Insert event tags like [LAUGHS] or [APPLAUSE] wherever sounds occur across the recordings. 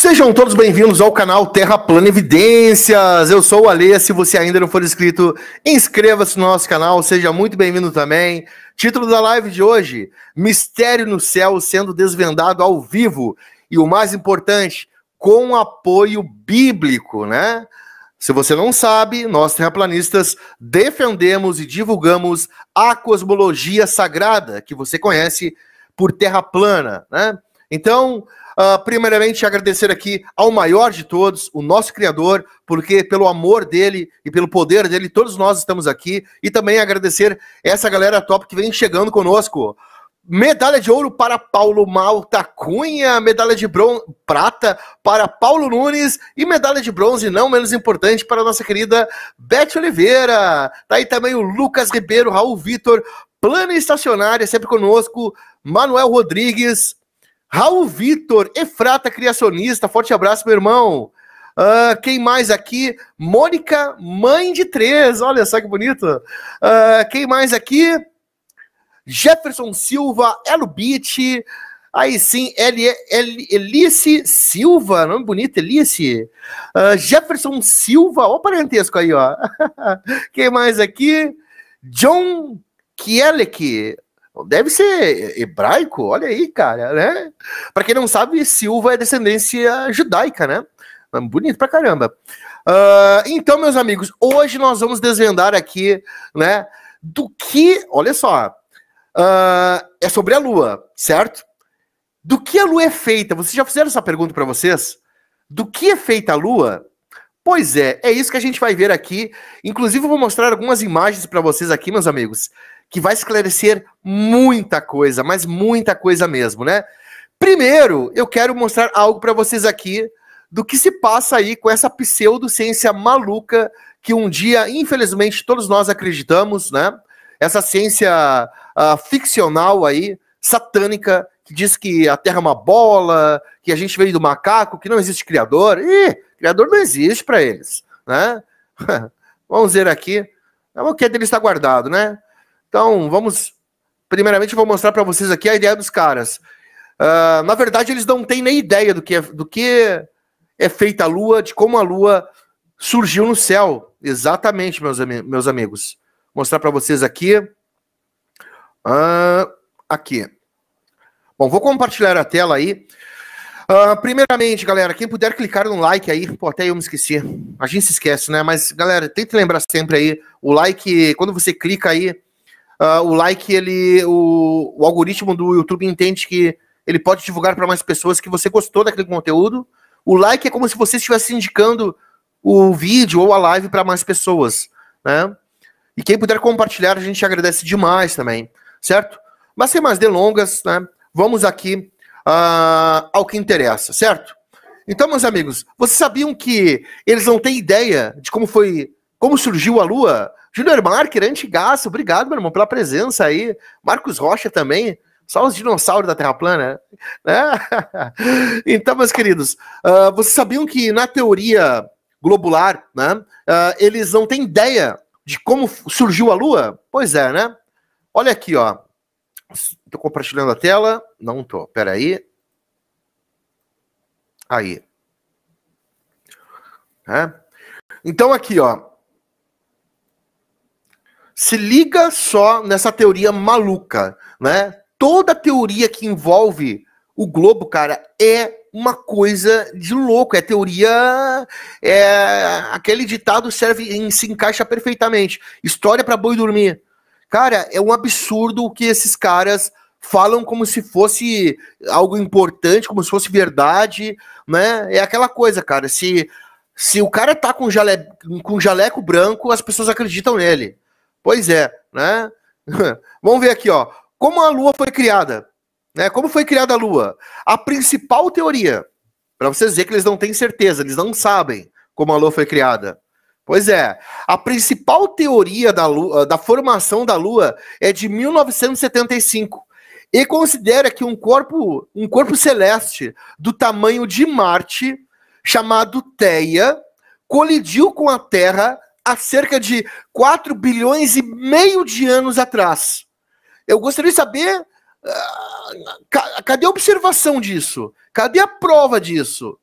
Sejam todos bem-vindos ao canal Terra Plana Evidências. Eu sou o Alê. Se você ainda não for inscrito, inscreva-se no nosso canal. Seja muito bem-vindo também. Título da live de hoje: Mistério no céu sendo desvendado ao vivo e o mais importante, com apoio bíblico, né? Se você não sabe, nós terraplanistas defendemos e divulgamos a cosmologia sagrada que você conhece por terra plana, né? Então, uh, primeiramente, agradecer aqui ao maior de todos, o nosso Criador, porque pelo amor dele e pelo poder dele, todos nós estamos aqui. E também agradecer essa galera top que vem chegando conosco. Medalha de ouro para Paulo Malta Cunha, medalha de bron... prata para Paulo Nunes e medalha de bronze, não menos importante, para nossa querida Beth Oliveira. Tá aí também o Lucas Ribeiro, Raul Vitor, Plano Estacionária, é sempre conosco, Manuel Rodrigues, Raul Vitor, Efrata Criacionista, forte abraço, meu irmão. Uh, quem mais aqui? Mônica, mãe de três, olha só que bonito. Uh, quem mais aqui? Jefferson Silva, Elo Beach, aí sim, Eli, Eli, Elice Silva, nome bonito, Elice. Uh, Jefferson Silva, ó o parentesco aí, ó. [LAUGHS] quem mais aqui? John Kielek, Deve ser hebraico, olha aí, cara, né? Para quem não sabe, Silva é descendência judaica, né? Bonito pra caramba. Uh, então, meus amigos, hoje nós vamos desvendar aqui, né? Do que, olha só, uh, é sobre a Lua, certo? Do que a Lua é feita? Vocês já fizeram essa pergunta para vocês? Do que é feita a Lua? Pois é, é isso que a gente vai ver aqui. Inclusive, eu vou mostrar algumas imagens para vocês aqui, meus amigos que vai esclarecer muita coisa, mas muita coisa mesmo, né? Primeiro, eu quero mostrar algo para vocês aqui do que se passa aí com essa pseudociência maluca que um dia, infelizmente, todos nós acreditamos, né? Essa ciência uh, ficcional aí, satânica, que diz que a Terra é uma bola, que a gente veio do macaco, que não existe criador. Ih, criador não existe para eles, né? [LAUGHS] Vamos ver aqui. É o que é dele está guardado, né? Então, vamos. Primeiramente, vou mostrar para vocês aqui a ideia dos caras. Uh, na verdade, eles não têm nem ideia do que, é, do que é feita a Lua, de como a Lua surgiu no céu. Exatamente, meus, am meus amigos. Vou mostrar para vocês aqui. Uh, aqui. Bom, vou compartilhar a tela aí. Uh, primeiramente, galera, quem puder clicar no like aí, pô, até eu me esqueci. A gente se esquece, né? Mas, galera, tente lembrar sempre aí, o like, quando você clica aí, uh, o like, ele, o, o, algoritmo do YouTube entende que ele pode divulgar para mais pessoas que você gostou daquele conteúdo. O like é como se você estivesse indicando o vídeo ou a live para mais pessoas, né? E quem puder compartilhar, a gente agradece demais também, certo? Mas sem mais delongas, né? Vamos aqui uh, ao que interessa, certo? Então, meus amigos, vocês sabiam que eles não têm ideia de como foi, como surgiu a Lua? Júnior Marker, antigaço, obrigado, meu irmão, pela presença aí. Marcos Rocha também. Só os dinossauros da Terra plana, né? [LAUGHS] então, meus queridos, uh, vocês sabiam que na teoria globular, né, uh, eles não têm ideia de como surgiu a Lua? Pois é, né? Olha aqui, ó. Tô compartilhando a tela. Não tô. Peraí. Aí. É. Então aqui, ó. Se liga só nessa teoria maluca, né? Toda teoria que envolve o globo, cara, é uma coisa de louco. É teoria. É, aquele ditado serve e se encaixa perfeitamente. História para boi dormir. Cara, é um absurdo o que esses caras falam como se fosse algo importante, como se fosse verdade, né? É aquela coisa, cara. Se, se o cara tá com, jale, com jaleco branco, as pessoas acreditam nele. Pois é, né? [LAUGHS] Vamos ver aqui, ó. Como a Lua foi criada? Né? Como foi criada a Lua? A principal teoria, para vocês verem que eles não têm certeza, eles não sabem como a Lua foi criada. Pois é, a principal teoria da, Lua, da formação da Lua é de 1975 e considera que um corpo, um corpo celeste do tamanho de Marte, chamado Theia, colidiu com a Terra há cerca de 4 bilhões e meio de anos atrás. Eu gostaria de saber uh, cadê a observação disso? Cadê a prova disso?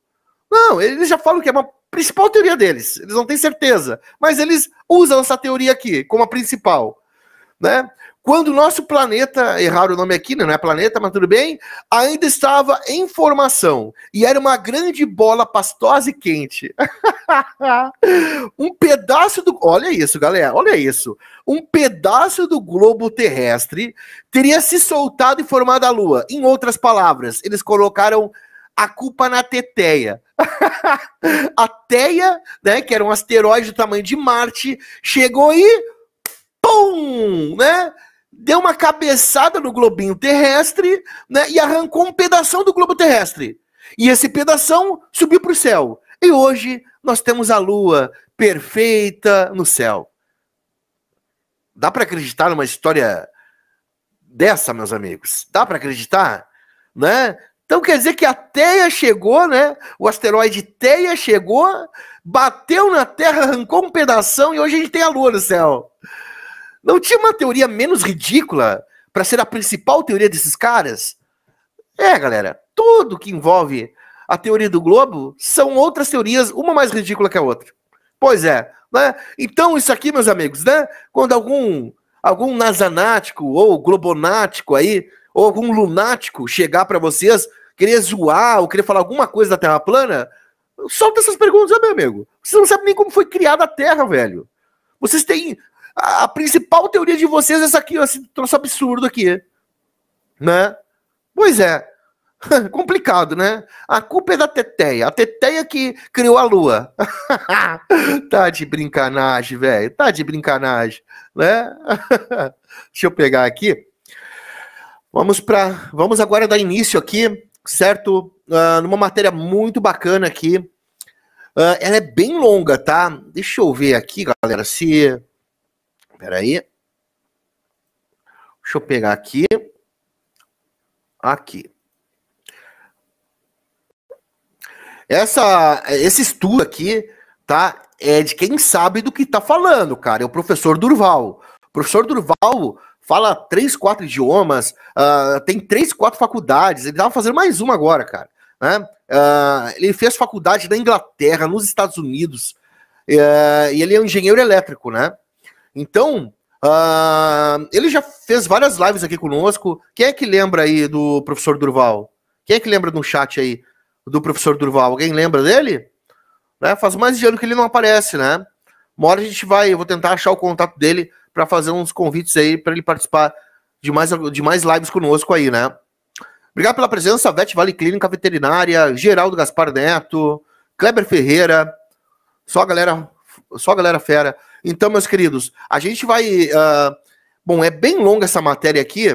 Não, eles já falam que é uma principal teoria deles. Eles não têm certeza, mas eles usam essa teoria aqui como a principal, né? Quando o nosso planeta, erraram o nome aqui, né? não é planeta, mas tudo bem, ainda estava em formação e era uma grande bola pastosa e quente. [LAUGHS] [LAUGHS] um pedaço do. Olha isso, galera, olha isso. Um pedaço do globo terrestre teria se soltado e formado a Lua. Em outras palavras, eles colocaram a culpa na Teteia. [LAUGHS] a Teia, né, que era um asteroide do tamanho de Marte, chegou e. Pum! Né? Deu uma cabeçada no globinho terrestre né, e arrancou um pedaço do globo terrestre. E esse pedaço subiu para o céu. E hoje nós temos a lua perfeita no céu. Dá para acreditar numa história dessa, meus amigos? Dá para acreditar, né? Então quer dizer que a Teia chegou, né? O asteroide Teia chegou, bateu na Terra, arrancou um pedaço e hoje a gente tem a lua no céu. Não tinha uma teoria menos ridícula para ser a principal teoria desses caras? É, galera, tudo que envolve a teoria do globo, são outras teorias, uma mais ridícula que a outra. Pois é. Né? Então, isso aqui, meus amigos, né? Quando algum, algum nazanático ou globonático aí, ou algum lunático chegar para vocês, querer zoar ou querer falar alguma coisa da Terra plana, solta essas perguntas, né, meu amigo. Vocês não sabem nem como foi criada a Terra, velho. Vocês têm. A, a principal teoria de vocês é essa aqui, esse troço absurdo aqui. Né? Pois é. [LAUGHS] Complicado, né? A culpa é da Teteia. A Teteia que criou a lua. [LAUGHS] tá de brincanagem, velho. Tá de brincanagem, né? [LAUGHS] Deixa eu pegar aqui. Vamos para, vamos agora dar início aqui, certo? Uh, numa matéria muito bacana aqui. Uh, ela é bem longa, tá? Deixa eu ver aqui, galera, se Peraí. Deixa eu pegar aqui. Aqui. Essa, esse estudo aqui, tá? É de quem sabe do que tá falando, cara. É o professor Durval. O professor Durval fala três, quatro idiomas, uh, tem três, quatro faculdades. Ele tava fazendo mais uma agora, cara. Né? Uh, ele fez faculdade na Inglaterra, nos Estados Unidos. Uh, e ele é um engenheiro elétrico, né? Então, Uh, ele já fez várias lives aqui conosco. Quem é que lembra aí do professor Durval? Quem é que lembra no chat aí? do professor Durval. Alguém lembra dele? Né? Faz mais de ano que ele não aparece, né? Uma hora a gente vai, eu vou tentar achar o contato dele para fazer uns convites aí para ele participar de mais, de mais lives conosco aí, né? Obrigado pela presença, Vete Vale Clínica Veterinária, Geraldo Gaspar Neto, Kleber Ferreira, só a galera, só a galera fera. Então, meus queridos, a gente vai. Uh, bom, é bem longa essa matéria aqui,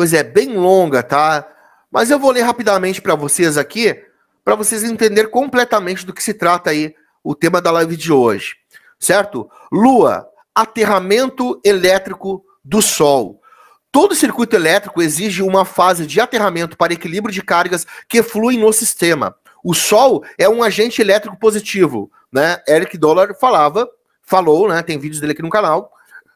pois é bem longa, tá? Mas eu vou ler rapidamente para vocês aqui, para vocês entenderem completamente do que se trata aí o tema da live de hoje, certo? Lua, aterramento elétrico do Sol. Todo circuito elétrico exige uma fase de aterramento para equilíbrio de cargas que fluem no sistema. O Sol é um agente elétrico positivo, né? Eric Dollar falava, falou, né? Tem vídeos dele aqui no canal.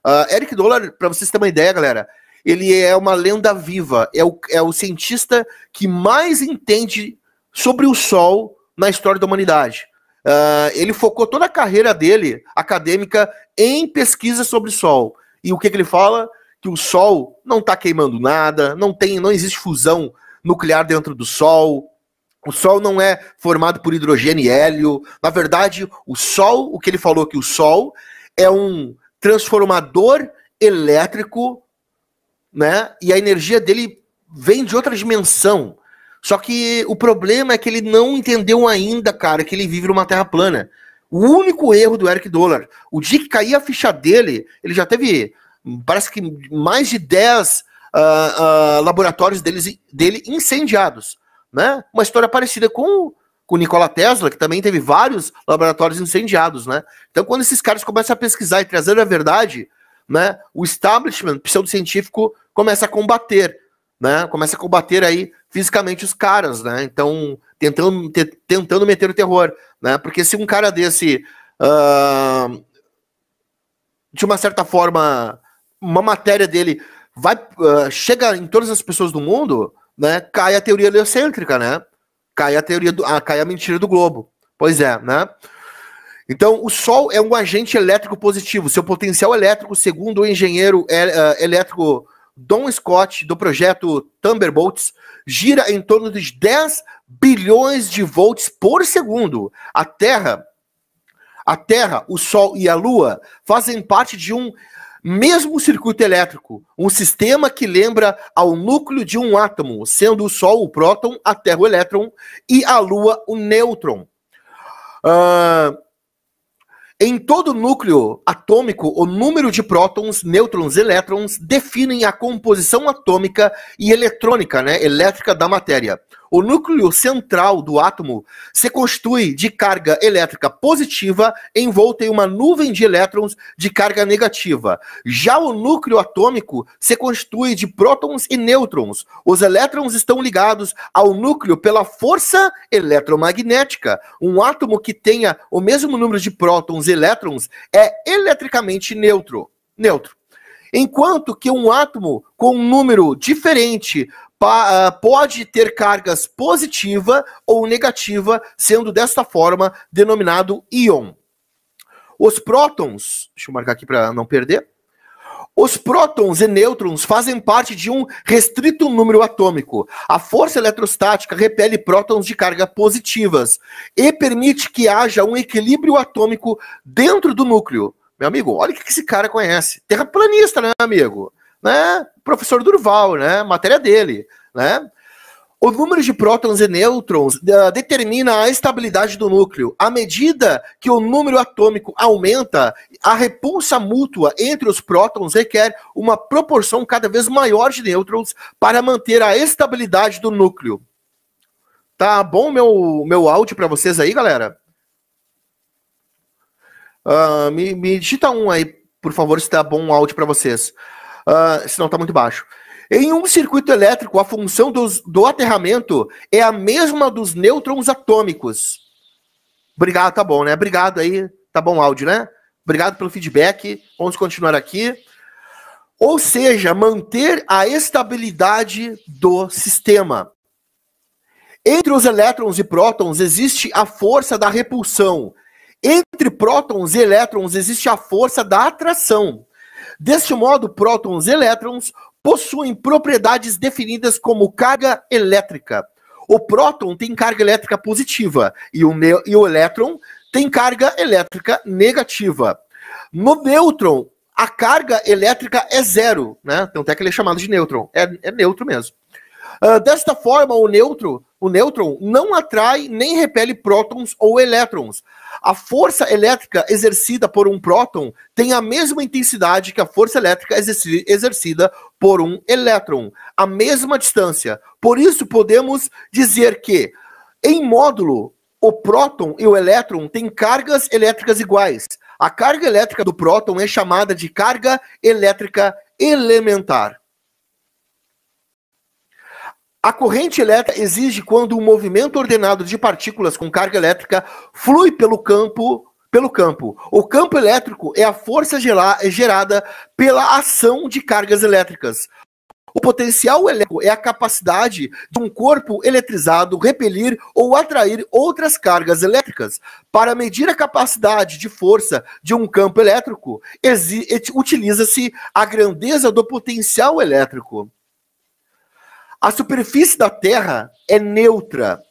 Uh, Eric Dollar, para vocês terem uma ideia, galera, ele é uma lenda viva, é o, é o cientista que mais entende sobre o Sol na história da humanidade. Uh, ele focou toda a carreira dele, acadêmica, em pesquisa sobre o Sol. E o que, que ele fala? Que o Sol não está queimando nada, não tem, não existe fusão nuclear dentro do Sol, o Sol não é formado por hidrogênio e hélio. Na verdade, o Sol, o que ele falou que o Sol é um transformador elétrico né? E a energia dele vem de outra dimensão. Só que o problema é que ele não entendeu ainda, cara, que ele vive numa terra plana. O único erro do Eric Dollar, o dia que caía a ficha dele, ele já teve, parece que mais de 10 uh, uh, laboratórios deles, dele incendiados. Né? Uma história parecida com com Nikola Tesla, que também teve vários laboratórios incendiados, né? Então, quando esses caras começam a pesquisar e trazer a verdade, né, o establishment pseudocientífico começa a combater, né? Começa a combater aí fisicamente os caras, né? Então, tentando, tentando meter o terror, né? Porque se um cara desse, uh, de uma certa forma, uma matéria dele vai uh, chega em todas as pessoas do mundo, né? Cai a teoria heliocêntrica, né? Cai a teoria do, ah, cai a mentira do globo. Pois é, né? Então, o Sol é um agente elétrico positivo. Seu potencial elétrico, segundo o engenheiro é, ah, elétrico Don Scott, do projeto Thunderbolts, gira em torno de 10 bilhões de volts por segundo. A Terra, a Terra, o Sol e a Lua fazem parte de um mesmo circuito elétrico, um sistema que lembra ao núcleo de um átomo, sendo o Sol o próton, a Terra o elétron e a Lua o nêutron. Uh, em todo núcleo atômico, o número de prótons, nêutrons e elétrons definem a composição atômica e eletrônica, né, elétrica da matéria o núcleo central do átomo se constitui de carga elétrica positiva envolta em uma nuvem de elétrons de carga negativa. Já o núcleo atômico se constitui de prótons e nêutrons. Os elétrons estão ligados ao núcleo pela força eletromagnética. Um átomo que tenha o mesmo número de prótons e elétrons é eletricamente neutro. Neutro enquanto que um átomo com um número diferente ah, pode ter cargas positiva ou negativa, sendo desta forma denominado íon. Os prótons, deixa eu marcar aqui para não perder. Os prótons e nêutrons fazem parte de um restrito número atômico. A força eletrostática repele prótons de carga positivas e permite que haja um equilíbrio atômico dentro do núcleo. Meu amigo, olha o que esse cara conhece. Terraplanista, né, amigo? né? Professor Durval, né? Matéria dele, né? O número de prótons e nêutrons uh, determina a estabilidade do núcleo. À medida que o número atômico aumenta, a repulsa mútua entre os prótons requer uma proporção cada vez maior de nêutrons para manter a estabilidade do núcleo. Tá bom meu, meu áudio para vocês aí, galera? Uh, me, me digita um aí, por favor, se tá bom o áudio para vocês uh, ah, senão está muito baixo. Em um circuito elétrico, a função dos, do aterramento é a mesma dos nêutrons atômicos. Obrigado, tá bom, né? Obrigado aí, tá bom áudio, né? Obrigado pelo feedback. Vamos continuar aqui. Ou seja, manter a estabilidade do sistema. Entre os elétrons e prótons existe a força da repulsão. Entre prótons e elétrons existe a força da atração. Deste modo, prótons e elétrons possuem propriedades definidas como carga elétrica. O próton tem carga elétrica positiva e o, e o elétron tem carga elétrica negativa. No nêutron, a carga elétrica é zero, né? Então, até que ele é chamado de nêutron. É, é neutro mesmo. Uh, desta forma, o nêutron, o nêutron não atrai nem repele prótons ou elétrons, a força elétrica exercida por um próton tem a mesma intensidade que a força elétrica exercida por um elétron, a mesma distância. Por isso, podemos dizer que, em módulo, o próton e o elétron têm cargas elétricas iguais. A carga elétrica do próton é chamada de carga elétrica elementar. A corrente elétrica exige quando um movimento ordenado de partículas com carga elétrica flui pelo campo, pelo campo. O campo elétrico é a força gerada pela ação de cargas elétricas. O potencial elétrico é a capacidade de um corpo eletrizado repelir ou atrair outras cargas elétricas. Para medir a capacidade de força de um campo elétrico, utiliza-se a grandeza do potencial elétrico. A superfície da Terra é neutra.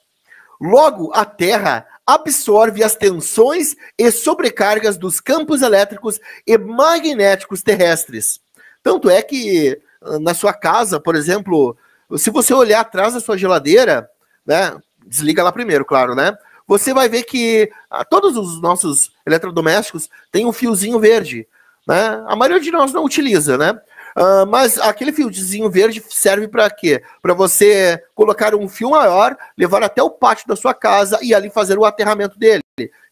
Logo, a Terra absorve as tensões e sobrecargas dos campos elétricos e magnéticos terrestres. Tanto é que ah, na sua casa, por exemplo, se você olhar atrás da sua geladeira, né, desliga lá primeiro, claro, né? Você vai ver que ah, todos os nossos eletrodomésticos têm um fiozinho verde, né? A maioria de nós não utiliza, né? Ah, mas aquele fiozinho verde serve para quê? Para você colocar um fio maior, levar até o pátio da sua casa e ali fazer o aterramento dele.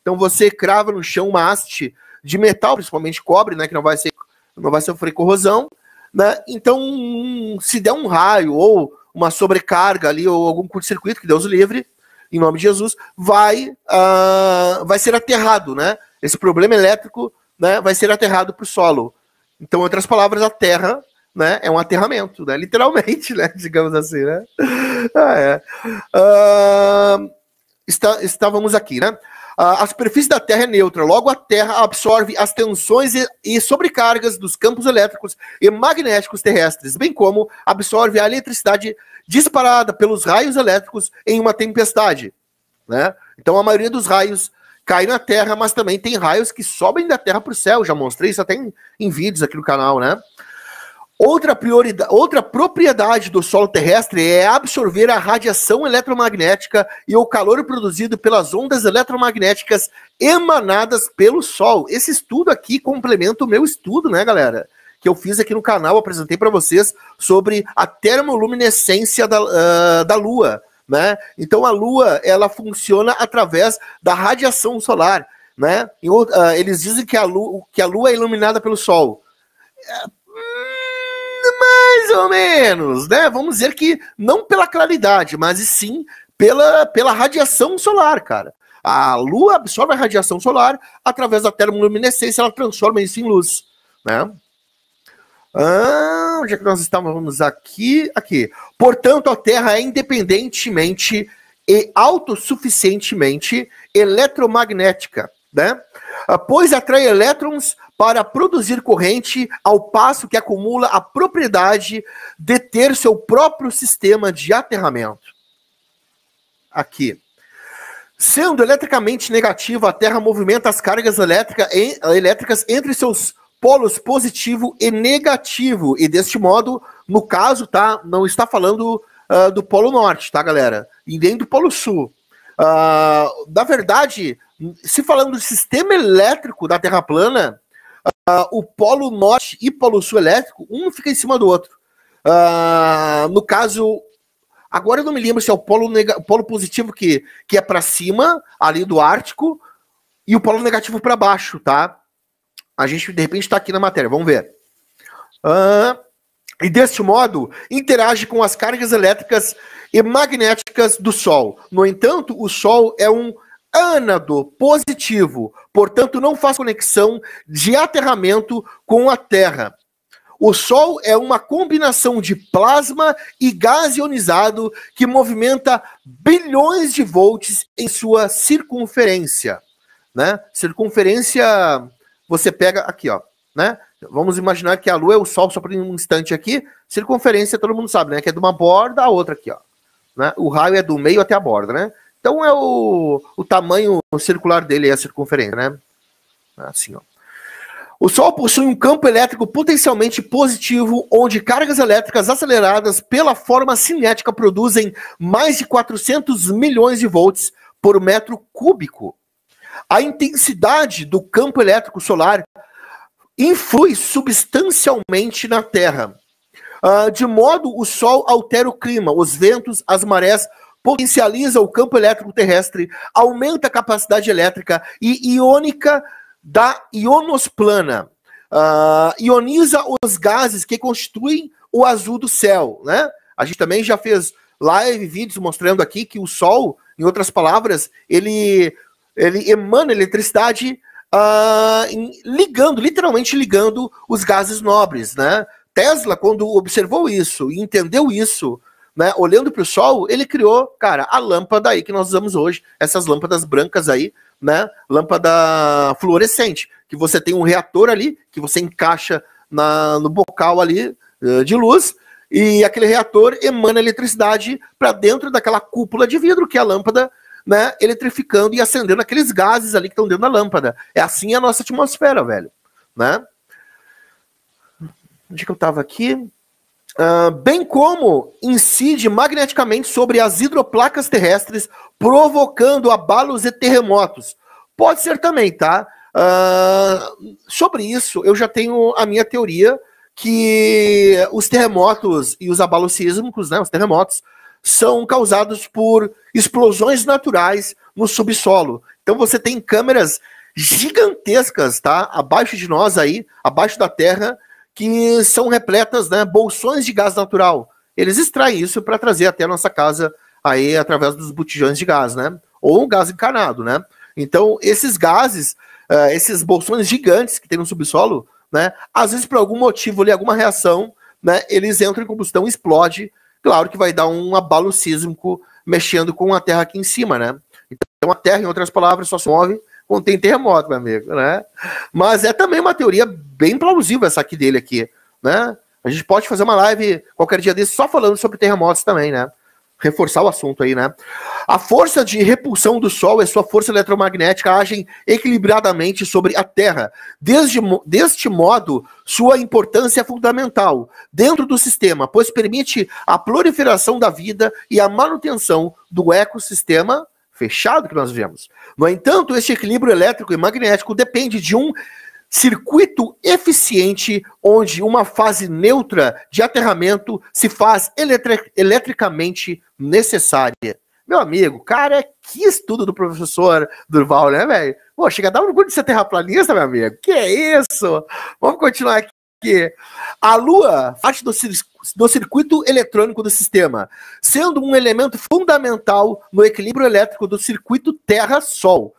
Então você crava no chão uma haste de metal, principalmente cobre, né, que não vai ser não vai sofrer corrosão, né? Então, hum, se der um raio ou uma sobrecarga ali ou algum curto-circuito que Deus livre, em nome de Jesus, vai uh, vai ser aterrado, né? Esse problema elétrico, né, vai ser aterrado para o solo. Então, outras palavras, a terra né, é um aterramento, né, literalmente, [LAUGHS] né, digamos assim. Né? Ah, é. Uh, está, estávamos aqui, né? Ah, a superfície da Terra é neutra, logo a Terra absorve as tensões e, sobrecargas dos campos elétricos e magnéticos terrestres, bem como absorve a eletricidade disparada pelos raios elétricos em uma tempestade. Né? Então, a maioria dos raios cai na terra, mas também tem raios que sobem da terra para o céu. Já mostrei isso até em, em vídeos aqui no canal, né? Outra, prioridade, outra propriedade do solo terrestre é absorver a radiação eletromagnética e o calor produzido pelas ondas eletromagnéticas emanadas pelo Sol. Esse estudo aqui complementa o meu estudo, né, galera? Que eu fiz aqui no canal, apresentei para vocês sobre a termoluminescência da, uh, da Lua né? Então a Lua ela funciona através da radiação solar, né? E, uh, ah, eles dizem que a, Lua, que a Lua é iluminada pelo Sol. É, mais ou menos, né? Vamos dizer que não pela claridade, mas sim pela, pela radiação solar, cara. A Lua absorve a radiação solar através da termoluminescência, ela transforma isso em luz, né? Ah, onde é que nós estávamos aqui? Aqui. Portanto, a Terra é independentemente e autossuficientemente eletromagnética, né? Ah, pois atrai elétrons para produzir corrente, ao passo que acumula a propriedade de ter seu próprio sistema de aterramento. Aqui. Sendo eletricamente negativa, a Terra movimenta as cargas elétrica em, elétricas entre seus polos positivo e negativo. E deste modo, no caso, tá? Não está falando uh, do polo norte, tá, galera? E nem do polo sul. Uh, na verdade, se falando do sistema elétrico da Terra plana, uh, o polo norte e polo sul elétrico, um fica em cima do outro. Uh, no caso, agora eu não me lembro se é o polo, polo positivo que, que é para cima, ali do Ártico, e o polo negativo para baixo, tá? A gente, de repente, está aqui na matéria, vamos ver. e deste modo, interage com as cargas elétricas e magnéticas do Sol. No entanto, o Sol é um ânado positivo, portanto, não faz conexão de aterramento com a Terra. O Sol é uma combinação de plasma e gás ionizado que movimenta bilhões de volts em sua circunferência. Né? Circunferência você pega aqui, ó, né? Vamos imaginar que a Lua é o Sol só por um instante aqui. Circunferência, todo mundo sabe, né? Que é de uma borda a outra aqui, ó. Né? O raio é do meio até a borda, né? Então é o, o tamanho circular dele, é a circunferência, né? Assim, ó. O Sol possui um campo elétrico potencialmente positivo, onde cargas elétricas aceleradas pela forma cinética produzem mais de 400 milhões de volts por metro cúbico. A intensidade do campo elétrico solar influi substancialmente na Terra. Uh, de modo, o Sol altera o clima, os ventos, as marés, potencializa o campo elétrico terrestre, aumenta a capacidade elétrica e iônica da ionosplana, uh, ioniza os gases que constituem o azul do céu, né? A gente também já fez live, vídeos mostrando aqui que o Sol, em outras palavras, ele ele emana eletricidade ah, ligando, literalmente ligando os gases nobres, né? Tesla, quando observou isso e entendeu isso, né, olhando para o Sol, ele criou, cara, a lâmpada aí que nós usamos hoje, essas lâmpadas brancas aí, né? Lâmpada fluorescente, que você tem um reator ali, que você encaixa na, no bocal ali uh, de luz, e aquele reator emana eletricidade para dentro daquela cúpula de vidro que é a lâmpada né, eletrificando e acendendo aqueles gases ali que estão dentro da lâmpada. É assim a nossa atmosfera, velho, né? Onde que eu estava aqui? Uh, bem como incide magneticamente sobre as hidroplacas terrestres, provocando abalos e terremotos. Pode ser também, tá? Uh, sobre isso, eu já tenho a minha teoria que os terremotos e os abalos sísmicos, né, os terremotos, são causados por explosões naturais no subsolo. Então você tem câmeras gigantescas, tá? Abaixo de nós aí, abaixo da terra, que são repletas, né, bolsões de gás natural. Eles extraem isso para trazer até a nossa casa aí através dos botijões de gás, né? Ou um gás encarnado, né? Então, esses gases, uh, esses bolsões gigantes que tem no subsolo, né? Às vezes por algum motivo ali, alguma reação, né, eles entram em combustão, explode claro que vai dar um abalo sísmico mexendo com a terra aqui em cima, né? Então a terra, em outras palavras, só se move quando tem terremoto, meu amigo, né? Mas é também uma teoria bem plausível essa aqui dele aqui, né? A gente pode fazer uma live qualquer dia desse só falando sobre terremotos também, né? reforçar o assunto aí, né? A força de repulsão do Sol e sua força eletromagnética agem equilibradamente sobre a Terra. Desde, deste modo, sua importância é fundamental dentro do sistema, pois permite a proliferação da vida e a manutenção do ecossistema fechado que nós vemos. No entanto, este equilíbrio elétrico e magnético depende de um circuito eficiente onde uma fase neutra de aterramento se faz eletricamente necessária. Meu amigo, cara, que estudo do professor Durval, né, velho? Pô, chega a dar orgulho de ser terraplanista, meu amigo. Que é isso? Vamos continuar aqui. A Lua, parte do, do circuito eletrônico do sistema, sendo um elemento fundamental no equilíbrio elétrico do circuito Terra-Sol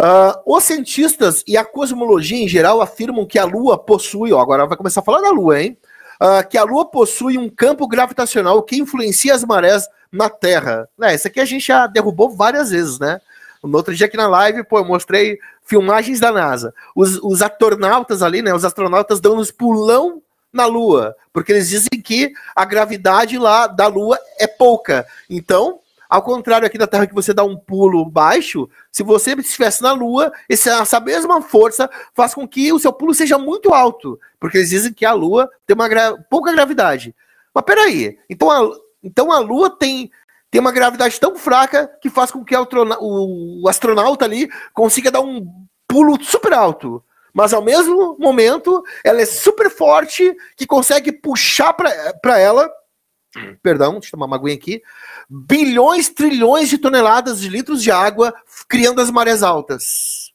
Uh, os cientistas e a cosmologia em geral afirmam que a Lua possui, ó, agora vai começar a falar da Lua, hein? Uh, que a Lua possui um campo gravitacional que influencia as marés na Terra. É, isso aqui a gente já derrubou várias vezes, né? No outro dia aqui na live, pô, eu mostrei filmagens da NASA. Os, os astronautas ali, né? Os astronautas dando uns pulão na Lua, porque eles dizem que a gravidade lá da Lua é pouca. Então, ao contrário aqui da Terra, que você dá um pulo baixo, se você estivesse na Lua, essa mesma força faz com que o seu pulo seja muito alto, porque eles dizem que a Lua tem uma gra... pouca gravidade. Mas peraí, então a, então a Lua tem, tem uma gravidade tão fraca que faz com que o astronauta ali consiga dar um pulo super alto. Mas ao mesmo momento, ela é super forte que consegue puxar para ela perdão, deixa eu tomar uma aguinha aqui, bilhões, trilhões de toneladas de litros de água criando as marés altas.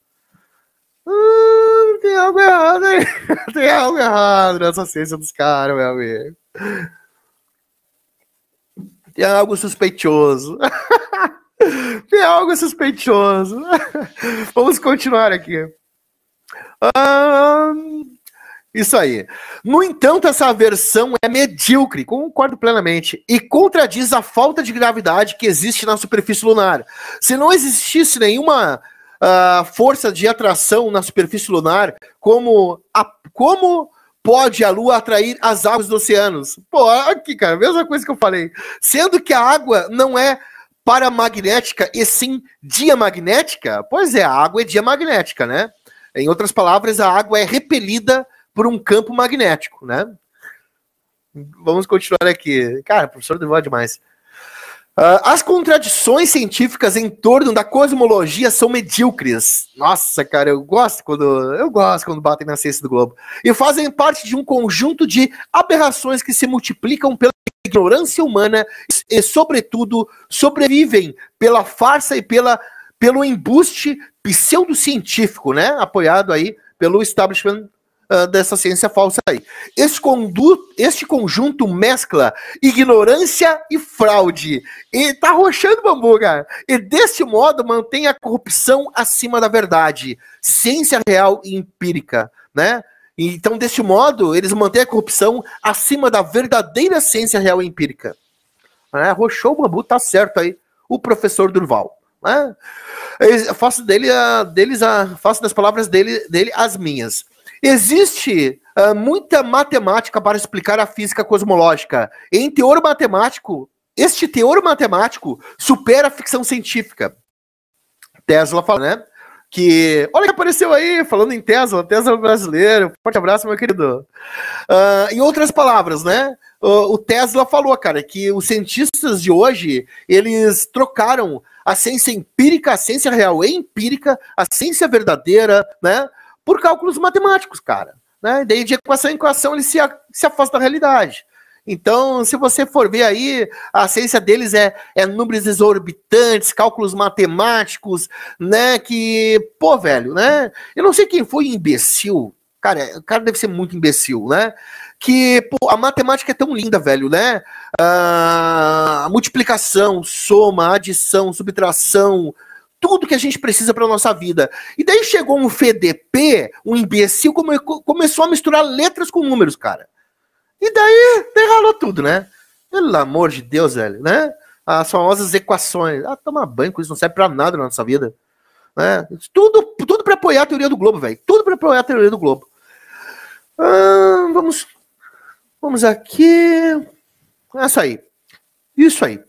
Hum, tem algo errado aí. [LAUGHS] Tem algo errado nessa ciência dos caras, meu amigo. Tem algo suspeitoso. [LAUGHS] tem algo suspeitoso. [LAUGHS] Vamos continuar aqui. Um, ah, isso aí. No entanto, essa versão é medíocre, concordo plenamente, e contradiz a falta de gravidade que existe na superfície lunar. Se não existisse nenhuma uh, força de atração na superfície lunar, como, a, como pode a Lua atrair as águas dos oceanos? Pô, aqui, cara, mesma coisa que eu falei. Sendo que a água não é paramagnética e sim diamagnética? Pois é, a água é diamagnética, né? Em outras palavras, a água é repelida por um campo magnético, né? Vamos continuar aqui. Cara, professor Durval é demais. Uh, as contradições científicas em torno da cosmologia são medíocres. Nossa, cara, eu gosto quando eu gosto quando batem na ciência do globo. E fazem parte de um conjunto de aberrações que se multiplicam pela ignorância humana e, sobretudo, sobrevivem pela farsa e pela, pelo embuste pseudocientífico, né? Apoiado aí pelo establishment uh, dessa ciência falsa aí. Este, condu este conjunto mescla ignorância e fraude. E tá roxando bambu, cara. E desse modo mantém a corrupção acima da verdade. Ciência real e empírica, né? Então, deste modo, eles mantêm a corrupção acima da verdadeira ciência real e empírica. Né? Roxou o bambu, tá certo aí. O professor Durval. Né? Eu faço dele a, deles a, faço das palavras dele, dele as minhas. Existe uh, muita matemática para explicar a física cosmológica. Em teor matemático, este teor matemático supera a ficção científica. Tesla fala, né? Que. Olha que apareceu aí, falando em Tesla, Tesla é brasileiro. Forte abraço, meu querido. Uh, em outras palavras, né? o Tesla falou, cara, que os cientistas de hoje, eles trocaram a ciência empírica, a ciência real é empírica, a ciência verdadeira, né? por cálculos matemáticos, cara. Né? Daí de equação em equação ele se, se afasta da realidade. Então, se você for ver aí, a ciência deles é, é números exorbitantes, cálculos matemáticos, né? Que, pô, velho, né? Eu não sei quem foi imbecil. Cara, o cara deve ser muito imbecil, né? Que pô, a matemática é tão linda, velho, né? Ah, a multiplicação, soma, adição, subtração, tudo que a gente precisa para nossa vida. E daí chegou um FDP, um imbecil, come, começou a misturar letras com números, cara. E daí derralou tudo, né? Pelo amor de Deus, velho, né? As famosas equações. Ah, toma banho com isso, não serve pra nada na nossa vida. Né? Tudo, tudo pra apoiar a teoria do Globo, velho. Tudo pra apoiar a teoria do Globo. Ah, vamos. Vamos aqui. É isso aí. Isso aí.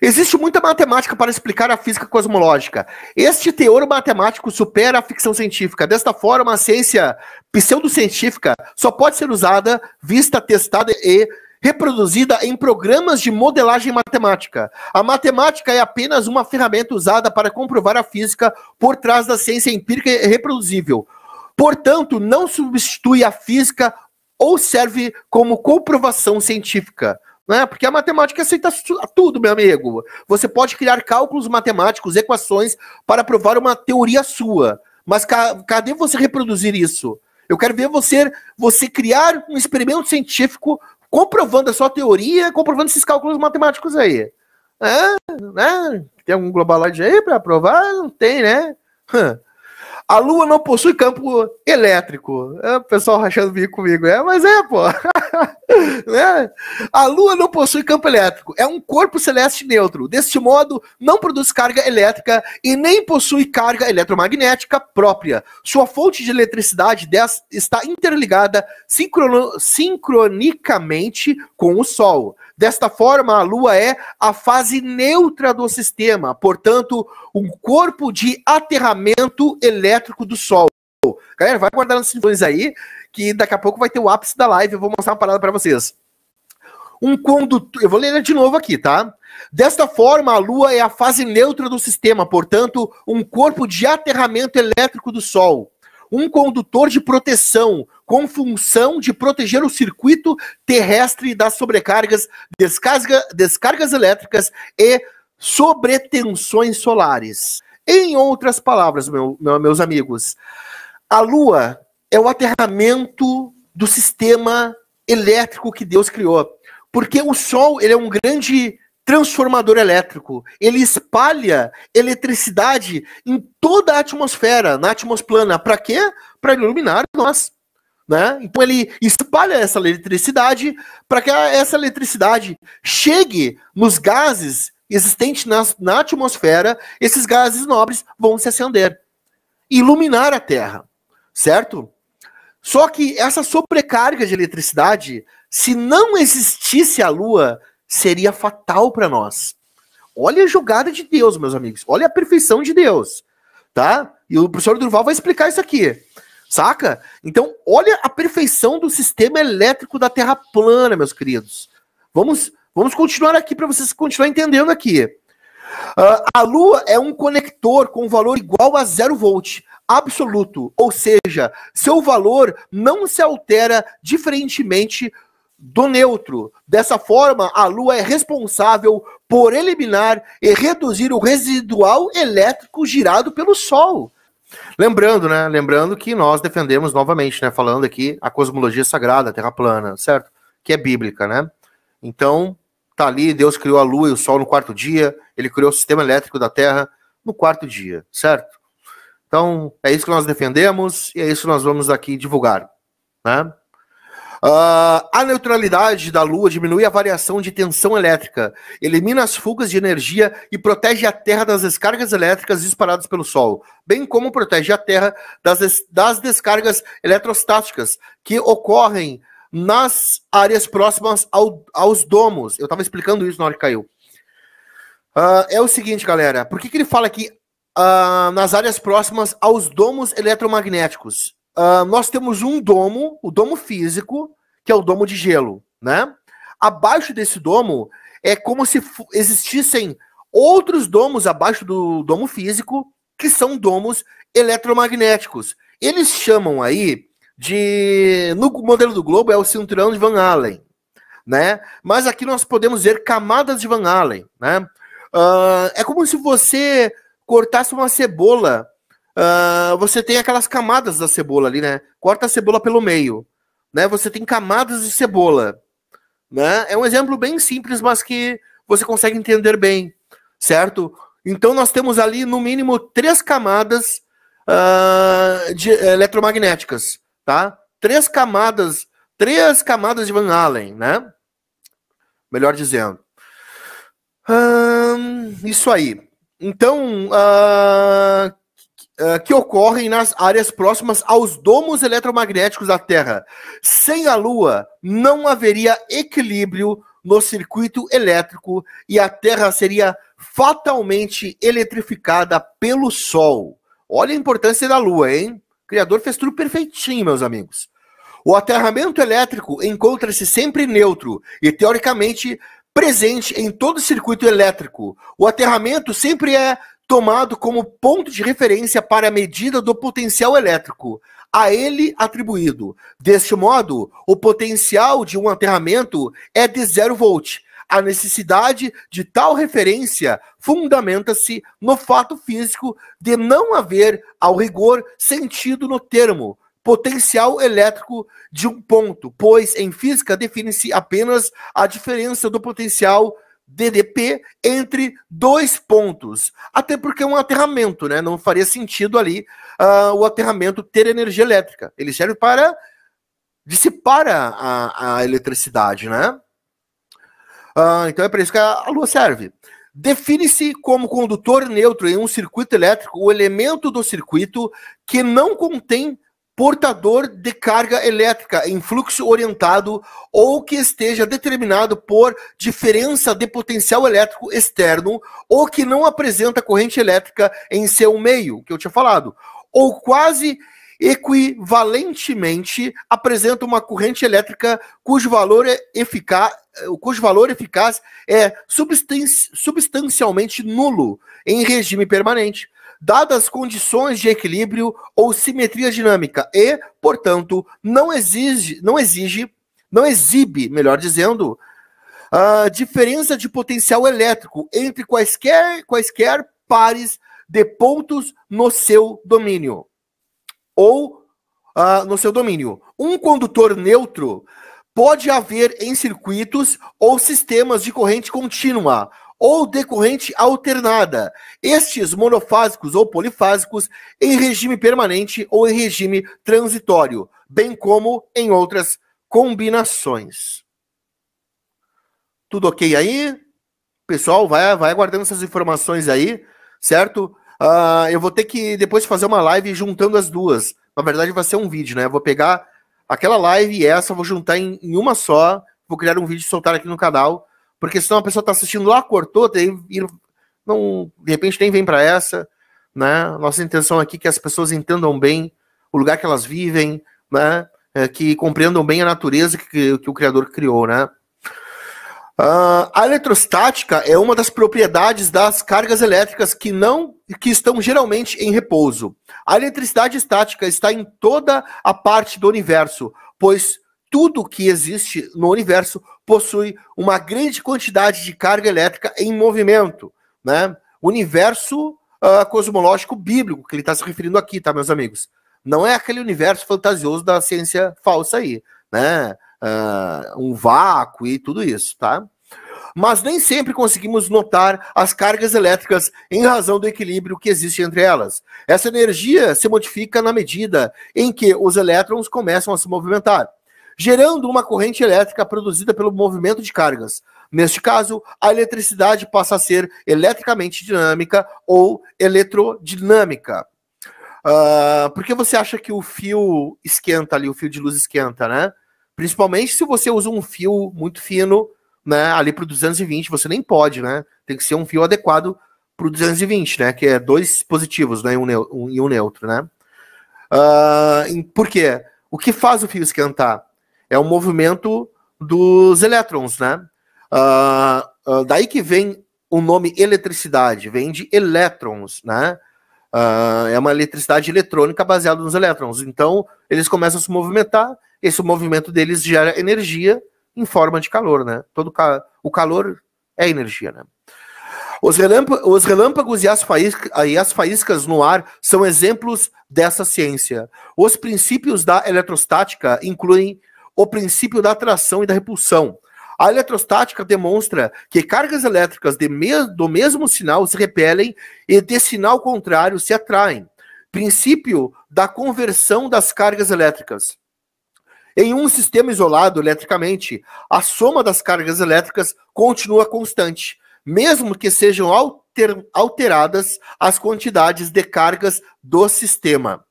Existe muita matemática para explicar a física cosmológica. Este teor matemático supera a ficção científica. Desta forma, a ciência pseudocientífica só pode ser usada, vista, testada e reproduzida em programas de modelagem matemática. A matemática é apenas uma ferramenta usada para comprovar a física por trás da ciência empírica e reproduzível. Portanto, não substitui a física ou serve como comprovação científica. Né? Porque a matemática aceita tudo, meu amigo. Você pode criar cálculos matemáticos, equações, para provar uma teoria sua. Mas ca cadê você reproduzir isso? Eu quero ver você, você criar um experimento científico comprovando a sua teoria, comprovando esses cálculos matemáticos aí. É, né? Tem algum globalite aí para provar? Não tem, né? A Lua não possui campo elétrico. É, o pessoal rachando bico comigo, é, mas é, pô. [LAUGHS] né? A Lua não possui campo elétrico. É um corpo celeste neutro. Deste modo, não produz carga elétrica e nem possui carga eletromagnética própria. Sua fonte de eletricidade está interligada sincronicamente com o Sol. Desta forma, a Lua é a fase neutra do sistema, portanto, um corpo de aterramento elétrico do Sol. Galera, vai guardando os informações aí, que daqui a pouco vai ter o ápice da live, eu vou mostrar uma parada para vocês. Um condutor, eu vou ler de novo aqui, tá? Desta forma, a Lua é a fase neutra do sistema, portanto, um corpo de aterramento elétrico do Sol. Um condutor de proteção com função de proteger o circuito terrestre das sobrecargas, descarga, descargas elétricas e sobretensões solares. Em outras palavras, meu, meus amigos, a Lua é o aterramento do sistema elétrico que Deus criou. Porque o Sol ele é um grande transformador elétrico. Ele espalha eletricidade em toda a atmosfera, na atmosfera Para quê? Para iluminar nós. Né? Então ele espalha essa eletricidade para que essa eletricidade chegue nos gases existentes na, na atmosfera, esses gases nobres vão se acender, iluminar a Terra, certo? Só que essa sobrecarga de eletricidade, se não existisse a Lua, seria fatal para nós. Olha a jogada de Deus, meus amigos. Olha a perfeição de Deus, tá? E o professor Durval vai explicar isso aqui. Saca? Então, olha a perfeição do sistema elétrico da Terra plana, meus queridos. Vamos, vamos continuar aqui para vocês continuar entendendo aqui. Uh, a Lua é um conector com valor igual a zero volt absoluto, ou seja, seu valor não se altera diferentemente do neutro. Dessa forma, a Lua é responsável por eliminar e reduzir o residual elétrico girado pelo Sol. Lembrando, né? Lembrando que nós defendemos novamente, né? Falando aqui a cosmologia sagrada, a Terra plana, certo? Que é bíblica, né? Então, tá ali, Deus criou a lua e o sol no quarto dia, ele criou o sistema elétrico da Terra no quarto dia, certo? Então, é isso que nós defendemos e é isso que nós vamos aqui divulgar, né? Uh, a neutralidade da Lua diminui a variação de tensão elétrica, elimina as fugas de energia e protege a Terra das descargas elétricas disparadas pelo Sol, bem como protege a Terra das, des das descargas eletrostáticas que ocorrem nas áreas próximas ao, aos domos. Eu estava explicando isso na hora que caiu. Uh, é o seguinte, galera, por que, que ele fala aqui uh, ah, nas áreas próximas aos domos eletromagnéticos? uh, nós temos um domo, o domo físico, que é o domo de gelo, né? Abaixo desse domo é como se existissem outros domos abaixo do domo físico, que são domos eletromagnéticos. Eles chamam aí de. No modelo do globo é o cinturão de Van Allen, né? Mas aqui nós podemos ver camadas de Van Allen, né? Uh, é como se você cortasse uma cebola uh, você tem aquelas camadas da cebola ali, né? Corta a cebola pelo meio, né? Você tem camadas de cebola, né? É um exemplo bem simples, mas que você consegue entender bem, certo? Então nós temos ali no mínimo três camadas uh, de eh, eletromagnéticas, tá? Três camadas, três camadas de Van Allen, né? Melhor dizendo. isso aí. Então, uh, eh, que ocorrem nas áreas próximas aos domos eletromagnéticos da Terra. Sem a Lua, não haveria equilíbrio no circuito elétrico e a Terra seria fatalmente eletrificada pelo Sol. Olha a importância da Lua, hein? O Criador fez tudo perfeitinho, meus amigos. O aterramento elétrico encontra-se sempre neutro e, teoricamente, presente em todo circuito elétrico. O aterramento sempre é tomado como ponto de referência para a medida do potencial elétrico a ele atribuído. Deste modo, o potencial de um aterramento é de zero volt. A necessidade de tal referência fundamenta-se no fato físico de não haver, ao rigor, sentido no termo potencial elétrico de um ponto, pois em física define-se apenas a diferença do potencial DDP entre dois pontos. Até porque é um aterramento, né? Não faria sentido ali uh, o aterramento ter energia elétrica. Ele serve para dissipar a, a, eletricidade, né? Uh, então é para isso que a, a lua serve. Define-se como condutor neutro em um circuito elétrico o elemento do circuito que não contém portador de carga elétrica em fluxo orientado ou que esteja determinado por diferença de potencial elétrico externo ou que não apresenta corrente elétrica em seu meio, que eu tinha falado, ou quase equivalentemente apresenta uma corrente elétrica cujo valor é eficaz, eh, cujo valor eficaz é substancialmente nulo em regime permanente dadas condições de equilíbrio ou simetria dinâmica e, portanto, não exige, não exige, não exibe, melhor dizendo, a diferença de potencial elétrico entre quaisquer, quaisquer pares de pontos no seu domínio ou uh, no seu domínio. Um condutor neutro pode haver em circuitos ou sistemas de corrente contínua ou decorrente alternada, estes monofásicos ou polifásicos em regime permanente ou em regime transitório, bem como em outras combinações. Tudo ok aí? Pessoal, vai, vai aguardando essas informações aí, certo? Uh, eu vou ter que depois fazer uma live juntando as duas. Na verdade, vai ser um vídeo, né? Eu vou pegar aquela live e essa, vou juntar em, em uma só, vou criar um vídeo e soltar aqui no canal porque senão a pessoa está assistindo lá, cortou, tem, não, de repente nem vem para essa. Né? Nossa intenção aqui é que as pessoas entendam bem o lugar que elas vivem, né? É, que compreendam bem a natureza que, que o Criador criou. Né? Uh, a eletrostática é uma das propriedades das cargas elétricas que não que estão geralmente em repouso. A eletricidade estática está em toda a parte do universo, pois tudo que existe no universo possui uma grande quantidade de carga elétrica em movimento, né? Universo uh, cosmológico bíblico que ele está se referindo aqui, tá, meus amigos? Não é aquele universo fantasioso da ciência falsa aí, né? Uh, um vácuo e tudo isso, tá? Mas nem sempre conseguimos notar as cargas elétricas em razão do equilíbrio que existe entre elas. Essa energia se modifica na medida em que os elétrons começam a se movimentar gerando uma corrente elétrica produzida pelo movimento de cargas. Neste caso, a eletricidade passa a ser eletricamente dinâmica ou eletrodinâmica. Uh, por que você acha que o fio esquenta ali, o fio de luz esquenta, né? Principalmente se você usa um fio muito fino, né? Ali para 220, você nem pode, né? Tem que ser um fio adequado para 220, né? Que é dois positivos, né? um, um, e um neutro né? Uh, por quê? O que faz o fio esquentar? é o movimento dos elétrons, né? Uh, uh, daí que vem o nome eletricidade, vem de elétrons, né? Uh, é uma eletricidade eletrônica baseada nos elétrons. Então, eles começam a se movimentar, esse movimento deles gera energia em forma de calor, né? Todo ca o calor é energia, né? Os, os relâmpagos e as, e as, faíscas no ar são exemplos dessa ciência. Os princípios da eletrostática incluem o princípio da atração e da repulsão. A eletrostática demonstra que cargas elétricas me do mesmo sinal se repelem e de sinal contrário se atraem. Princípio da conversão das cargas elétricas. Em um sistema isolado eletricamente, a soma das cargas elétricas continua constante, mesmo que sejam alteradas as quantidades de cargas do sistema.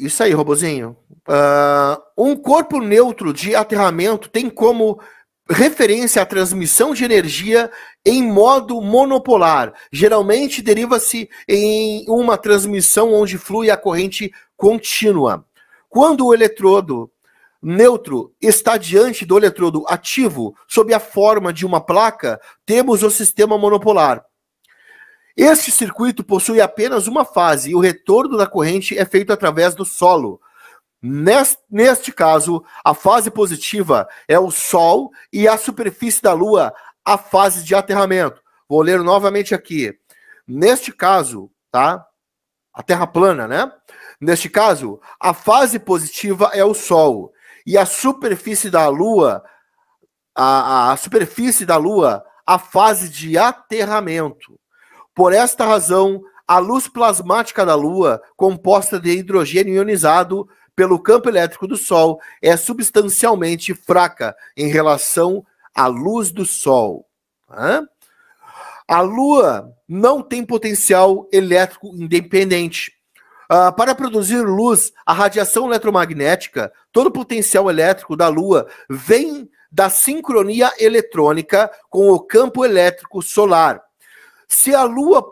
Isso aí, robozinho. Uh, um corpo neutro de aterramento tem como referência a transmissão de energia em modo monopolar. Geralmente deriva-se em uma transmissão onde flui a corrente contínua. Quando o eletrodo neutro está diante do eletrodo ativo, sob a forma de uma placa, temos o sistema monopolar. Este circuito possui apenas uma fase e o retorno da corrente é feito através do solo. Neste caso, a fase positiva é o Sol e a superfície da Lua, a fase de aterramento. Vou ler novamente aqui. Neste caso, tá? A Terra plana, né? Neste caso, a fase positiva é o Sol e a superfície da Lua, a, a, a superfície da Lua, a fase de aterramento. Por esta razão, a luz plasmática da Lua, composta de hidrogênio ionizado pelo campo elétrico do Sol, é substancialmente fraca em relação à luz do Sol. Hã? A Lua não tem potencial elétrico independente. Uh, para produzir luz, a radiação eletromagnética, todo o potencial elétrico da Lua vem da sincronia eletrônica com o campo elétrico solar se a Lua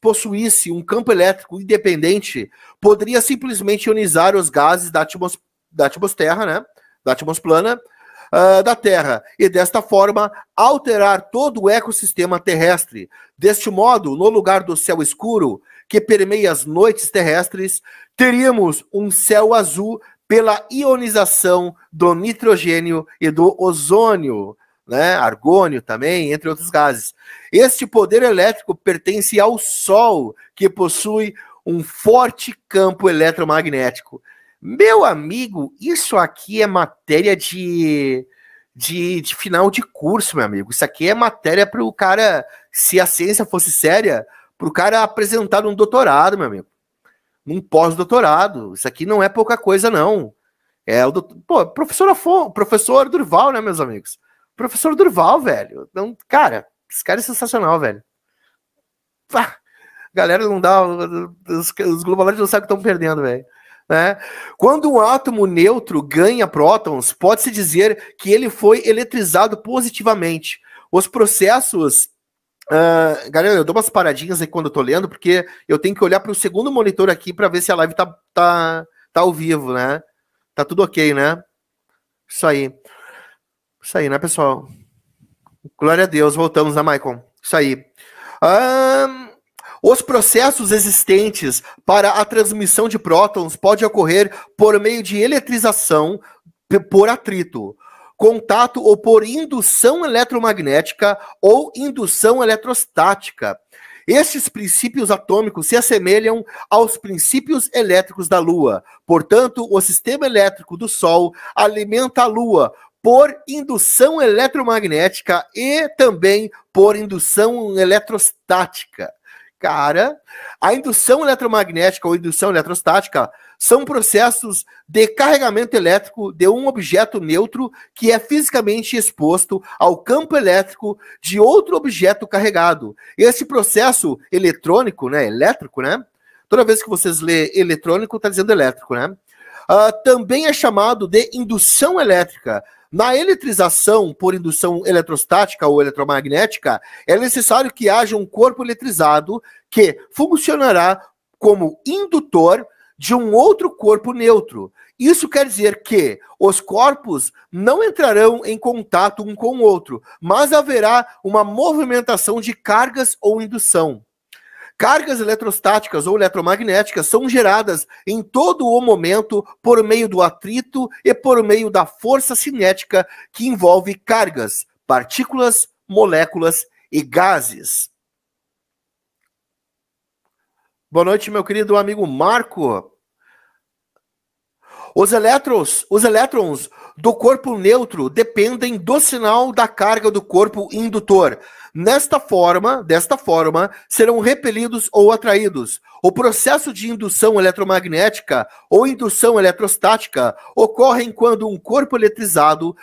possuísse um campo elétrico independente, poderia simplesmente ionizar os gases da, atmos da atmosfera, né? Da atmosplana uh, da Terra, e desta forma alterar todo o ecossistema terrestre. Deste modo, no lugar do céu escuro, que permeia as noites terrestres, teríamos um céu azul pela ionização do nitrogênio e do ozônio né, argônio também, entre outros gases. Este poder elétrico pertence ao Sol, que possui um forte campo eletromagnético. Meu amigo, isso aqui é matéria de, de, de final de curso, meu amigo. Isso aqui é matéria para o cara, se a ciência fosse séria, para o cara apresentar um doutorado, meu amigo. Um pós-doutorado. Isso aqui não é pouca coisa, não. É o doutor... Pô, professor, Afon... professor Durval, né, meus amigos? Professor Durval, velho. Não, cara, esse cara é sensacional, velho. Pá, galera não dá. Os, os globalistas não sabem que estão perdendo, velho. Né? Quando um átomo neutro ganha prótons, pode-se dizer que ele foi eletrizado positivamente. Os processos. Uh, galera, eu dou umas paradinhas aí quando eu tô lendo, porque eu tenho que olhar para o segundo monitor aqui para ver se a live tá, tá, tá ao vivo, né? Tá tudo ok, né? Isso aí. Isso aí, né, pessoal? Glória a Deus, voltamos, né, Michael? Isso aí. Um, os processos existentes para a transmissão de prótons pode ocorrer por meio de eletrização por atrito, contato ou por indução eletromagnética ou indução eletrostática. Estes princípios atômicos se assemelham aos princípios elétricos da Lua. Portanto, o sistema elétrico do Sol alimenta a Lua por indução eletromagnética e também por indução eletrostática. Cara, a indução eletromagnética ou indução eletrostática são processos de carregamento elétrico de um objeto neutro que é fisicamente exposto ao campo elétrico de outro objeto carregado. Esse processo eletrônico, né, elétrico, né? Toda vez que vocês lê eletrônico, está dizendo elétrico, né? Uh, também é chamado de indução elétrica, na eletrização por indução eletrostática ou eletromagnética, é necessário que haja um corpo eletrizado que funcionará como indutor de um outro corpo neutro. Isso quer dizer que os corpos não entrarão em contato um com o outro, mas haverá uma movimentação de cargas ou indução. Cargas eletrostáticas ou eletromagnéticas são geradas em todo o momento por meio do atrito e por meio da força cinética que envolve cargas, partículas, moléculas e gases. Boa noite, meu querido amigo Marco. Os elétrons, os elétrons do corpo neutro dependem do sinal da carga do corpo indutor. Nesta forma, desta forma, serão repelidos ou atraídos. O processo de indução eletromagnética ou indução eletrostática ocorre quando um corpo eletrizado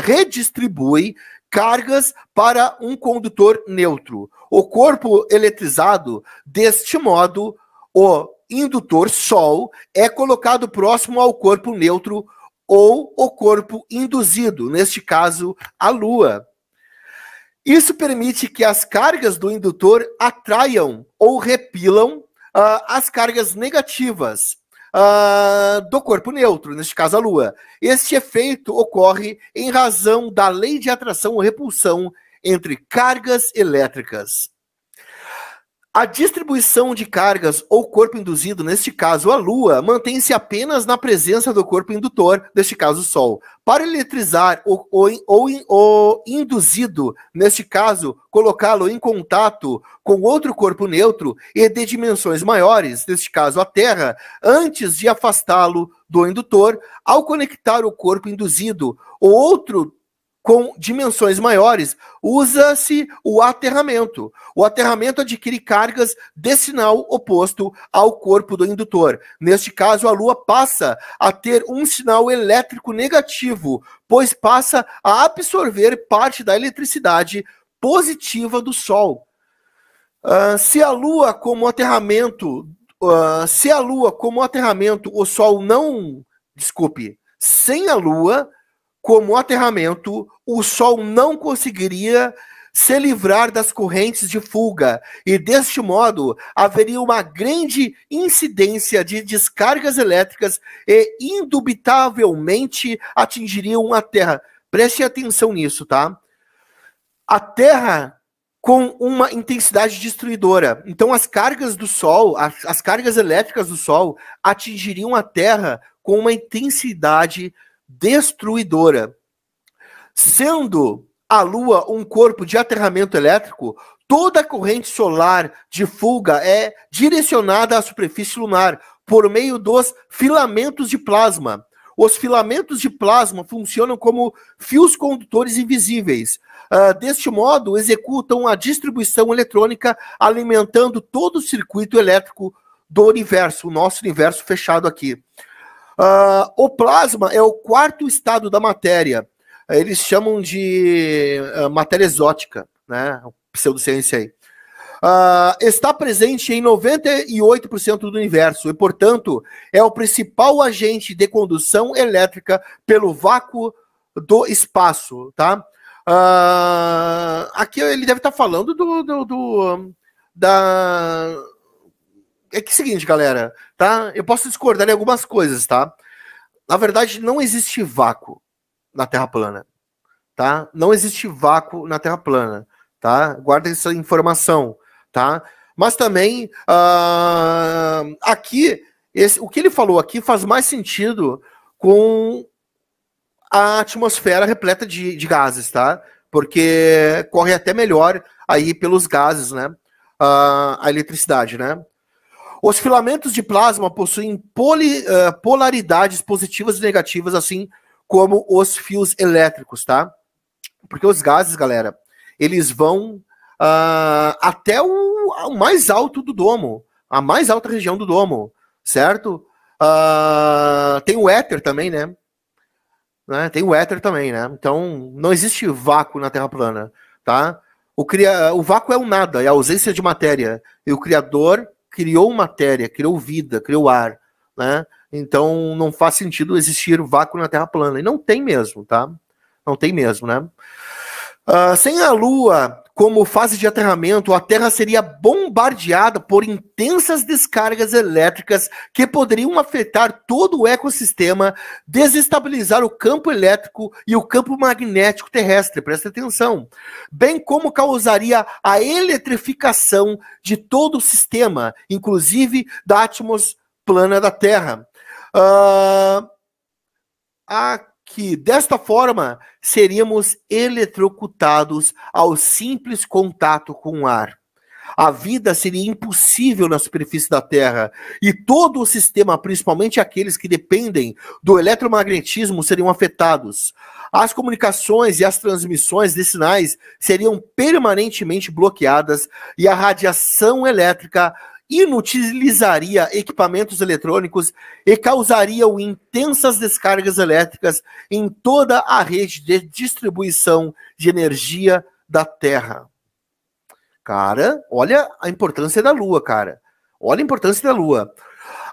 redistribui cargas para um condutor neutro. O corpo eletrizado, deste modo, o indutor Sol é colocado próximo ao corpo neutro ou o corpo induzido, neste caso, a Lua. Isso permite que as cargas do indutor atraiam ou repilam uh, as cargas negativas uh, do corpo neutro, neste caso a Lua. Este efeito ocorre em razão da lei de atração ou repulsão entre cargas elétricas. A distribuição de cargas ou corpo induzido, neste caso a Lua, mantém-se apenas na presença do corpo indutor, neste caso o Sol. Para eletrizar o, o, o, o induzido, neste caso, colocá-lo em contato com outro corpo neutro e de dimensões maiores, neste caso a Terra, antes de afastá-lo do indutor, ao conectar o corpo induzido, o outro com dimensões maiores, usa-se o aterramento. O aterramento adquire cargas de sinal oposto ao corpo do indutor. Neste caso, a Lua passa a ter um sinal elétrico negativo, pois passa a absorver parte da eletricidade positiva do Sol. Uh, se a Lua, como aterramento, uh, se a Lua, como aterramento, o Sol não. Desculpe, sem a Lua como aterramento, o Sol não conseguiria se livrar das correntes de fuga, e deste modo haveria uma grande incidência de descargas elétricas e indubitavelmente atingiriam a Terra. Preste atenção nisso, tá? A Terra com uma intensidade destruidora. Então, as cargas do Sol, as, as cargas elétricas do Sol, atingiriam a Terra com uma intensidade destruidora destruidora. Sendo a Lua um corpo de aterramento elétrico, toda a corrente solar de fuga é direcionada à superfície lunar por meio dos filamentos de plasma. Os filamentos de plasma funcionam como fios condutores invisíveis. Uh, deste modo, executam a distribuição eletrônica, alimentando todo o circuito elétrico do universo, o nosso universo fechado aqui. Uh, o plasma é o quarto estado da matéria. Eles chamam de uh, matéria exótica, né? Pseudociência aí. Uh, está presente em 98% do universo e, portanto, é o principal agente de condução elétrica pelo vácuo do espaço, tá? Ah, aqui ele deve estar tá falando do, do, do da é que é o seguinte, galera, tá? Eu posso discordar em algumas coisas, tá? Na verdade, não existe vácuo na Terra plana, tá? Não existe vácuo na Terra plana, tá? Guarda essa informação, tá? Mas também, uh, aqui, esse, o que ele falou aqui faz mais sentido com a atmosfera repleta de, de gases, tá? Porque corre até melhor aí pelos gases, né? Uh, a eletricidade, né? Os filamentos de plasma possuem poli, uh, polaridades positivas e negativas, assim como os fios elétricos, tá? Porque os gases, galera, eles vão uh, até o, o, mais alto do domo, a mais alta região do domo, certo? Uh, tem o éter também, né? né? Tem o éter também, né? Então não existe vácuo na Terra plana, tá? O, cria... o vácuo é o nada, é a ausência de matéria. E o Criador criou matéria, criou vida, criou ar, né? Então não faz sentido existir vácuo na Terra plana. E não tem mesmo, tá? Não tem mesmo, né? Uh, sem a Lua, como fase de aterramento, a Terra seria bombardeada por intensas descargas elétricas que poderiam afetar todo o ecossistema, desestabilizar o campo elétrico e o campo magnético terrestre, presta atenção, bem como causaria a eletrificação de todo o sistema, inclusive da atmosfera plana da Terra. Uh, a que desta forma seríamos eletrocutados ao simples contato com o ar. A vida seria impossível na superfície da Terra e todo o sistema, principalmente aqueles que dependem do eletromagnetismo, seriam afetados. As comunicações e as transmissões de sinais seriam permanentemente bloqueadas e a radiação elétrica inutilizaria equipamentos eletrônicos e causariam intensas descargas elétricas em toda a rede de distribuição de energia da Terra. Cara, olha a importância da Lua, cara. Olha a importância da Lua.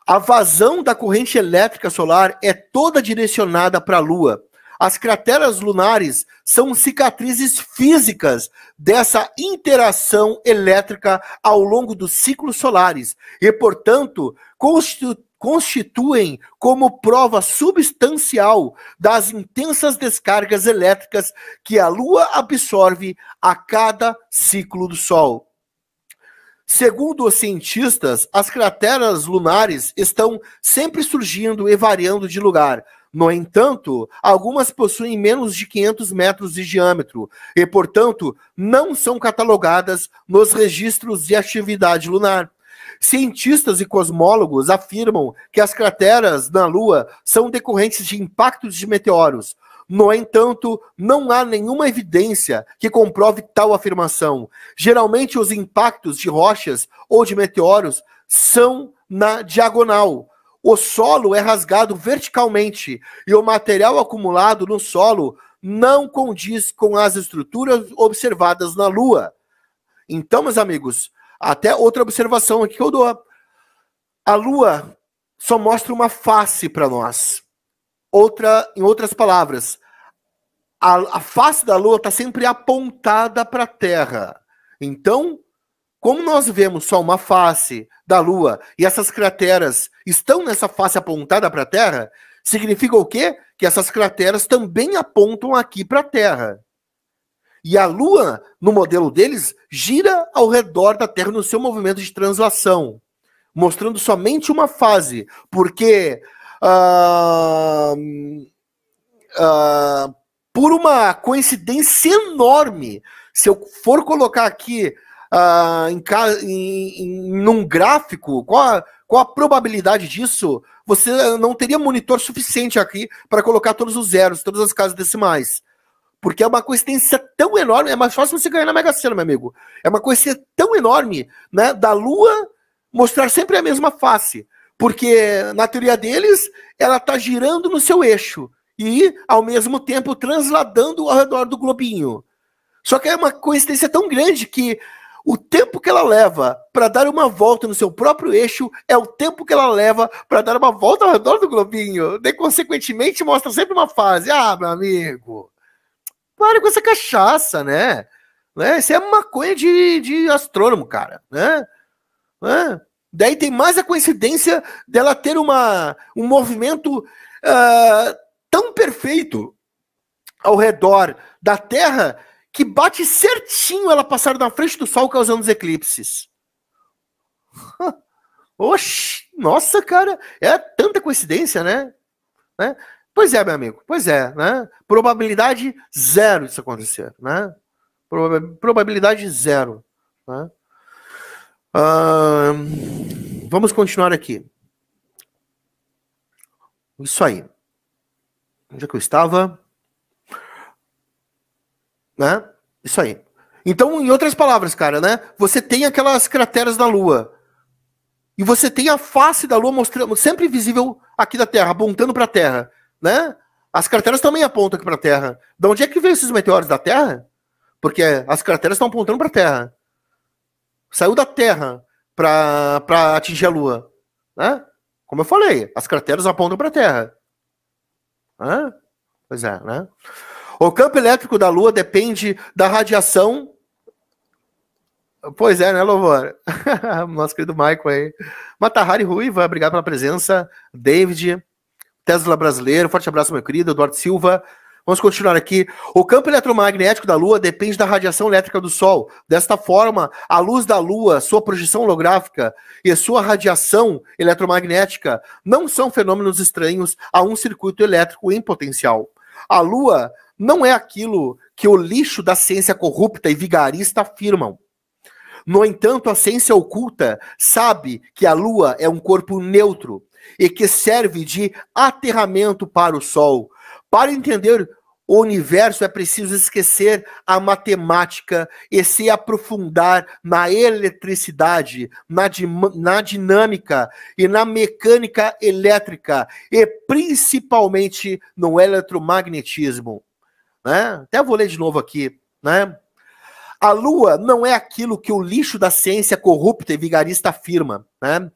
A vazão da corrente elétrica solar é toda direcionada para a Lua, as crateras lunares são cicatrizes físicas dessa interação elétrica ao longo dos ciclos solares e, portanto, constituem como prova substancial das intensas descargas elétricas que a Lua absorve a cada ciclo do Sol. Segundo os cientistas, as crateras lunares estão sempre surgindo e variando de lugar no entanto, algumas possuem menos de 500 metros de diâmetro e, portanto, não são catalogadas nos registros de atividade lunar. Cientistas e cosmólogos afirmam que as crateras na Lua são decorrentes de impactos de meteoros, no entanto, não há nenhuma evidência que comprove tal afirmação. Geralmente, os impactos de rochas ou de meteoros são na diagonal, o solo é rasgado verticalmente e o material acumulado no solo não condiz com as estruturas observadas na Lua. Então, meus amigos, até outra observação aqui que eu dou. A Lua só mostra uma face para nós. Outra, em outras palavras, a, a face da Lua está sempre apontada para a Terra. Então, como nós vemos só uma face da Lua e essas crateras estão nessa face apontada para a Terra, significa o quê? Que essas crateras também apontam aqui para a Terra. E a Lua, no modelo deles, gira ao redor da Terra no seu movimento de translação, mostrando somente uma fase, porque uh, uh, por uma coincidência enorme, se eu for colocar aqui ah, em, em, em, num gráfico, qual a, qual a probabilidade disso? Você não teria monitor suficiente aqui para colocar todos os zeros, todas as casas decimais. Porque é uma coincidência tão enorme, é mais fácil você ganhar na Mega Sena, meu amigo. É uma coincidência tão enorme, né? Da Lua mostrar sempre a mesma face. Porque, na teoria deles, ela está girando no seu eixo e, ao mesmo tempo, transladando ao redor do globinho. Só que é uma coincidência tão grande que o tempo que ela leva para dar uma volta no seu próprio eixo é o tempo que ela leva para dar uma volta ao redor do globinho. De consequentemente, mostra sempre uma fase. Ah, meu amigo, pare com essa cachaça, né? né? Isso é maconha de, de astrônomo, cara, né? né? Daí tem mais a coincidência dela ter uma, um movimento uh, tão perfeito ao redor da Terra que bate certinho ela passar na frente do Sol causando os eclipses. [LAUGHS] Oxi, nossa, cara, é tanta coincidência, né? né? Pois é, meu amigo, pois é, né? Probabilidade zero disso acontecer, né? Probabilidade zero. Né? vamos continuar aqui. Isso aí. Onde é que eu estava? Né? Isso aí. Então, em outras palavras, cara, né? Você tem aquelas crateras da Lua. E você tem a face da Lua mostrando, sempre visível aqui da Terra, apontando para a Terra, né? As crateras também apontam aqui para a Terra. De onde é que veio esses meteoros da Terra? Porque as crateras estão apontando para a Terra. Saiu da Terra para atingir a Lua, né? Como eu falei, as crateras apontam para a Terra. Hã? Pois é, né? O campo elétrico da Lua depende da radiação. Pois é, né, Louvor? [LAUGHS] Nosso querido Michael aí. Matahari Ruiva, obrigado pela presença. David, Tesla brasileiro, forte abraço, meu querido. Eduardo Silva. Vamos continuar aqui. O campo eletromagnético da Lua depende da radiação elétrica do Sol. Desta forma, a luz da Lua, sua projeção holográfica e sua radiação eletromagnética não são fenômenos estranhos a um circuito elétrico em potencial. A Lua não é aquilo que o lixo da ciência corrupta e vigarista afirmam. No entanto, a ciência oculta sabe que a Lua é um corpo neutro e que serve de aterramento para o Sol. Para entender o universo é preciso esquecer a matemática e se aprofundar na eletricidade, na, na dinâmica e na mecânica elétrica e principalmente no eletromagnetismo. Né? Até vou ler de novo aqui. Né? A Lua não é aquilo que o lixo da ciência corrupta e vigarista afirma. Né?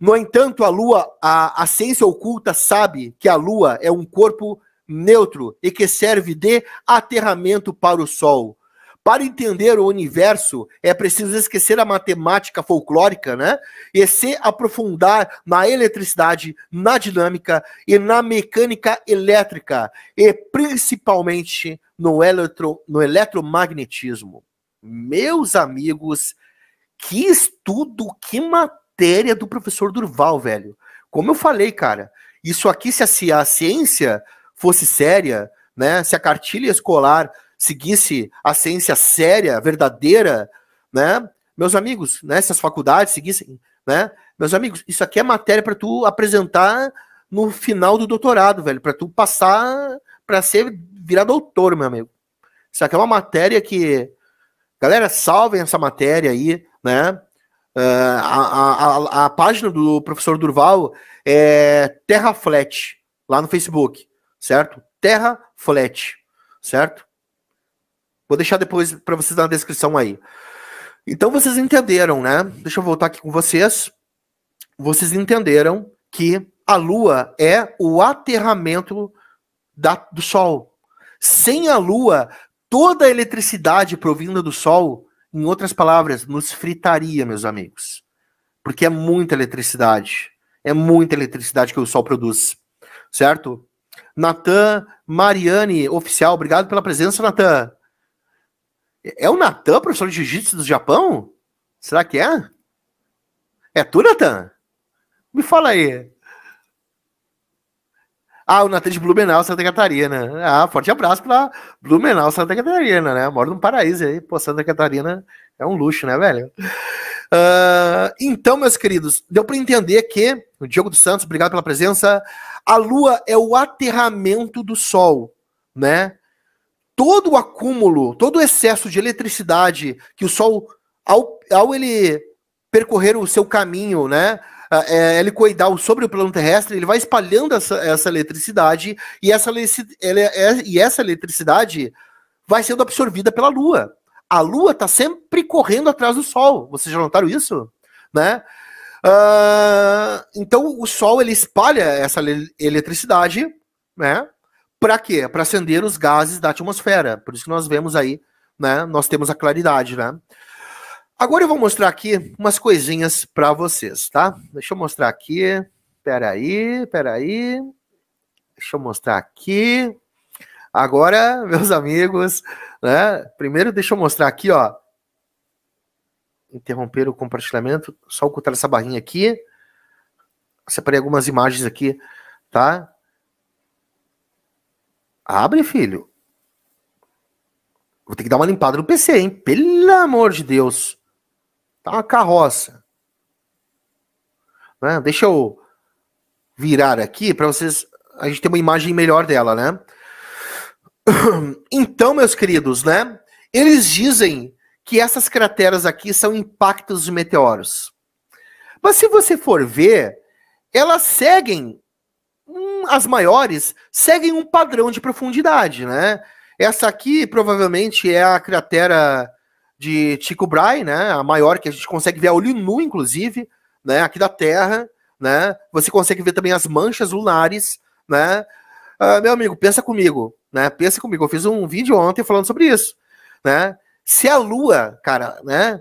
No entanto, a Lua, a, a ciência oculta sabe que a Lua é um corpo neutro e que serve de aterramento para o Sol. Para entender o universo, é preciso esquecer a matemática folclórica, né? E se aprofundar na eletricidade, na dinâmica e na mecânica elétrica, e principalmente no, eletro, no eletromagnetismo. Meus amigos, que estudo, que matéria do professor Durval, velho. Como eu falei, cara, isso aqui, se a ciência fosse séria, né? Se a cartilha escolar seguisse a ciência séria, verdadeira, né? Meus amigos, né? Se as faculdades seguissem, né? Meus amigos, isso aqui é matéria para tu apresentar no final do doutorado, velho, para tu passar para ser virar doutor, meu amigo. Isso aqui é uma matéria que galera salvem essa matéria aí, né? Uh, a, a, a, página do professor Durval é Terra Flat, lá no Facebook, certo? Terra Flat, certo? Vou deixar depois para vocês na descrição aí. Então vocês entenderam, né? Deixa eu voltar aqui com vocês. Vocês entenderam que a Lua é o aterramento da, do Sol. Sem a Lua, toda a eletricidade provinda do Sol, em outras palavras, nos fritaria, meus amigos. Porque é muita eletricidade. É muita eletricidade que o Sol produz. Certo? Natan Mariane, oficial, obrigado pela presença, Natan. É o Natan, professor de jiu-jitsu do Japão? Será que é? É tu, Natan? Me fala aí. Ah, o Natan de Blumenau, Santa Catarina. Ah, forte abraço pra Blumenau, Santa Catarina, né? Moro num paraíso aí. Pô, Santa Catarina é um luxo, né, velho? Uh, então, meus queridos, deu para entender que, o Diogo dos Santos, obrigado pela presença, a Lua é o aterramento do Sol, né? todo o acúmulo, todo o excesso de eletricidade que o Sol, ao, ao ele percorrer o seu caminho, né, é, ele coidar sobre o plano terrestre, ele vai espalhando essa, essa eletricidade e essa, ele, é, e essa eletricidade vai sendo absorvida pela Lua. A Lua está sempre correndo atrás do Sol. Vocês já notaram isso? Né? Uh, então o Sol ele espalha essa eletricidade, né? Para quê? Para acender os gases da atmosfera. Por isso que nós vemos aí, né? Nós temos a claridade, né? Agora eu vou mostrar aqui umas coisinhas para vocês, tá? Deixa eu mostrar aqui. Peraí, peraí. Deixa eu mostrar aqui. Agora, [LAUGHS] meus amigos, né? Primeiro, deixa eu mostrar aqui, ó. Interromper o compartilhamento. Só ocultar essa barrinha aqui. Separei algumas imagens aqui, tá? Abre, filho. Vou ter que dar uma limpada no PC, hein? Pelo amor de Deus. Tá uma carroça. Né? Deixa eu virar aqui para vocês. A gente ter uma imagem melhor dela, né? [CLEARS THROAT] Então, meus queridos, né? Eles dizem que essas crateras aqui são impactos de meteoros. Mas se você for ver, elas seguem as maiores seguem um padrão de profundidade, né? Essa aqui provavelmente é a cratera de Chico Brahe, né? A maior que a gente consegue ver a olho nu, inclusive, né? Aqui da Terra, né? Você consegue ver também as manchas lunares, né? Ah, meu amigo, pensa comigo, né? Pensa comigo. Eu fiz um vídeo ontem falando sobre isso, né? Se a Lua, cara, né?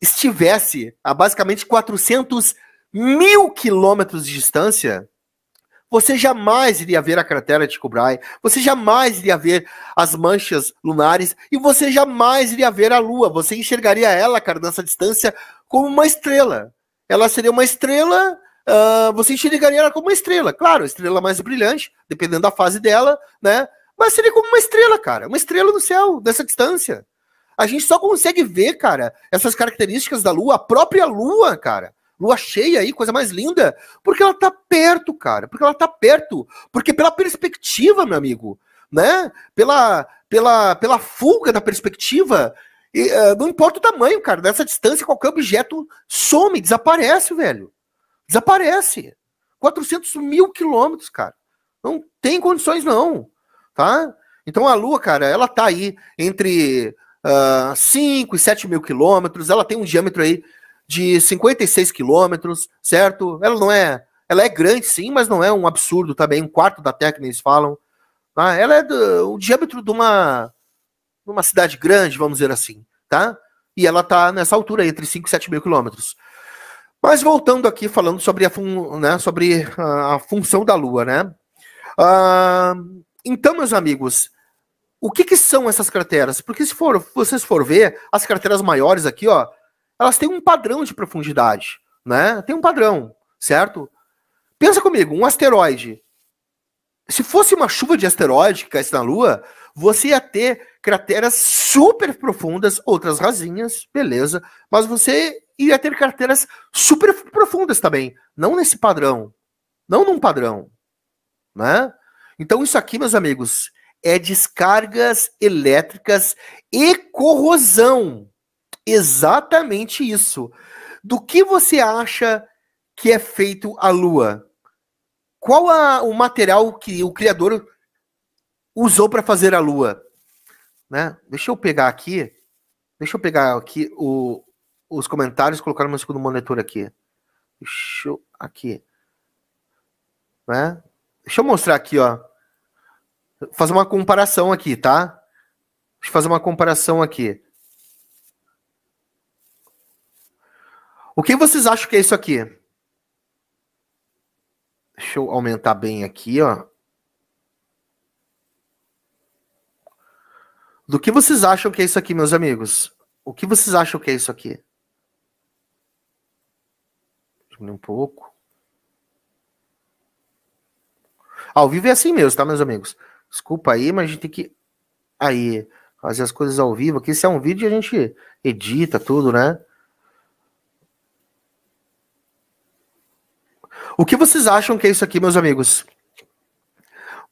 Estivesse a basicamente 400 mil quilômetros de distância, você jamais iria ver a cratera de Kubriai, você jamais iria ver as manchas lunares e você jamais iria ver a Lua. Você enxergaria ela, cara, nessa distância, como uma estrela. Ela seria uma estrela. Uh, você enxergaria ela como uma estrela, claro, estrela mais brilhante, dependendo da fase dela, né? Mas seria como uma estrela, cara, uma estrela no céu, dessa distância. A gente só consegue ver, cara, essas características da Lua, a própria Lua, cara, lua cheia aí, coisa mais linda, porque ela tá perto, cara, porque ela tá perto, porque pela perspectiva, meu amigo, né? Pela pela pela fuga da perspectiva, e, uh, não importa o tamanho, cara, nessa distância qualquer objeto some, desaparece, velho. Desaparece. 400 mil quilômetros, cara. Não tem condições, não. Tá? Então a Lua, cara, ela tá aí entre uh, ah, 5 e 7 mil quilômetros. Ela tem um diâmetro aí de 56 quilômetros, certo? Ela não é. Ela é grande, sim, mas não é um absurdo também. Tá um quarto da técnica, eles falam. Tá? Ela é do, o diâmetro de uma, uma cidade grande, vamos dizer assim, tá? E ela está nessa altura, entre 5 e 7 mil quilômetros. Mas voltando aqui, falando sobre a, fun, né, sobre a, função da Lua, né? Ah, então, meus amigos, o que, que são essas crateras? Porque se for, vocês for ver, as crateras maiores aqui, ó, elas têm um padrão de profundidade, né? Tem um padrão, certo? Pensa comigo, um asteroide. Se fosse uma chuva de asteroide que caísse na Lua, você ia ter crateras super profundas, outras rasinhas, beleza, mas você ia ter crateras super profundas também, não nesse padrão, não num padrão, né? Então isso aqui, meus amigos, é descargas elétricas e corrosão. Exatamente isso. Do que você acha que é feito a Lua? Qual a, o material que o criador usou para fazer a Lua? Né? Deixa eu pegar aqui. Deixa eu pegar aqui o, os comentários, colocar no meu segundo monitor aqui. Deixa eu, aqui. Né? Deixa eu mostrar aqui, ó. Fazer uma comparação aqui, tá? Deixa eu fazer uma comparação aqui. O que vocês acham que é isso aqui? Deixa eu aumentar bem aqui, ó. Do que vocês acham que é isso aqui, meus amigos? O que vocês acham que é isso aqui? Diminuir um pouco. Ao vivo é assim mesmo, tá, meus amigos? Desculpa aí, mas a gente tem que aí fazer as coisas ao vivo. Aqui se é um vídeo a gente edita tudo, né? O que vocês acham que é isso aqui, meus amigos?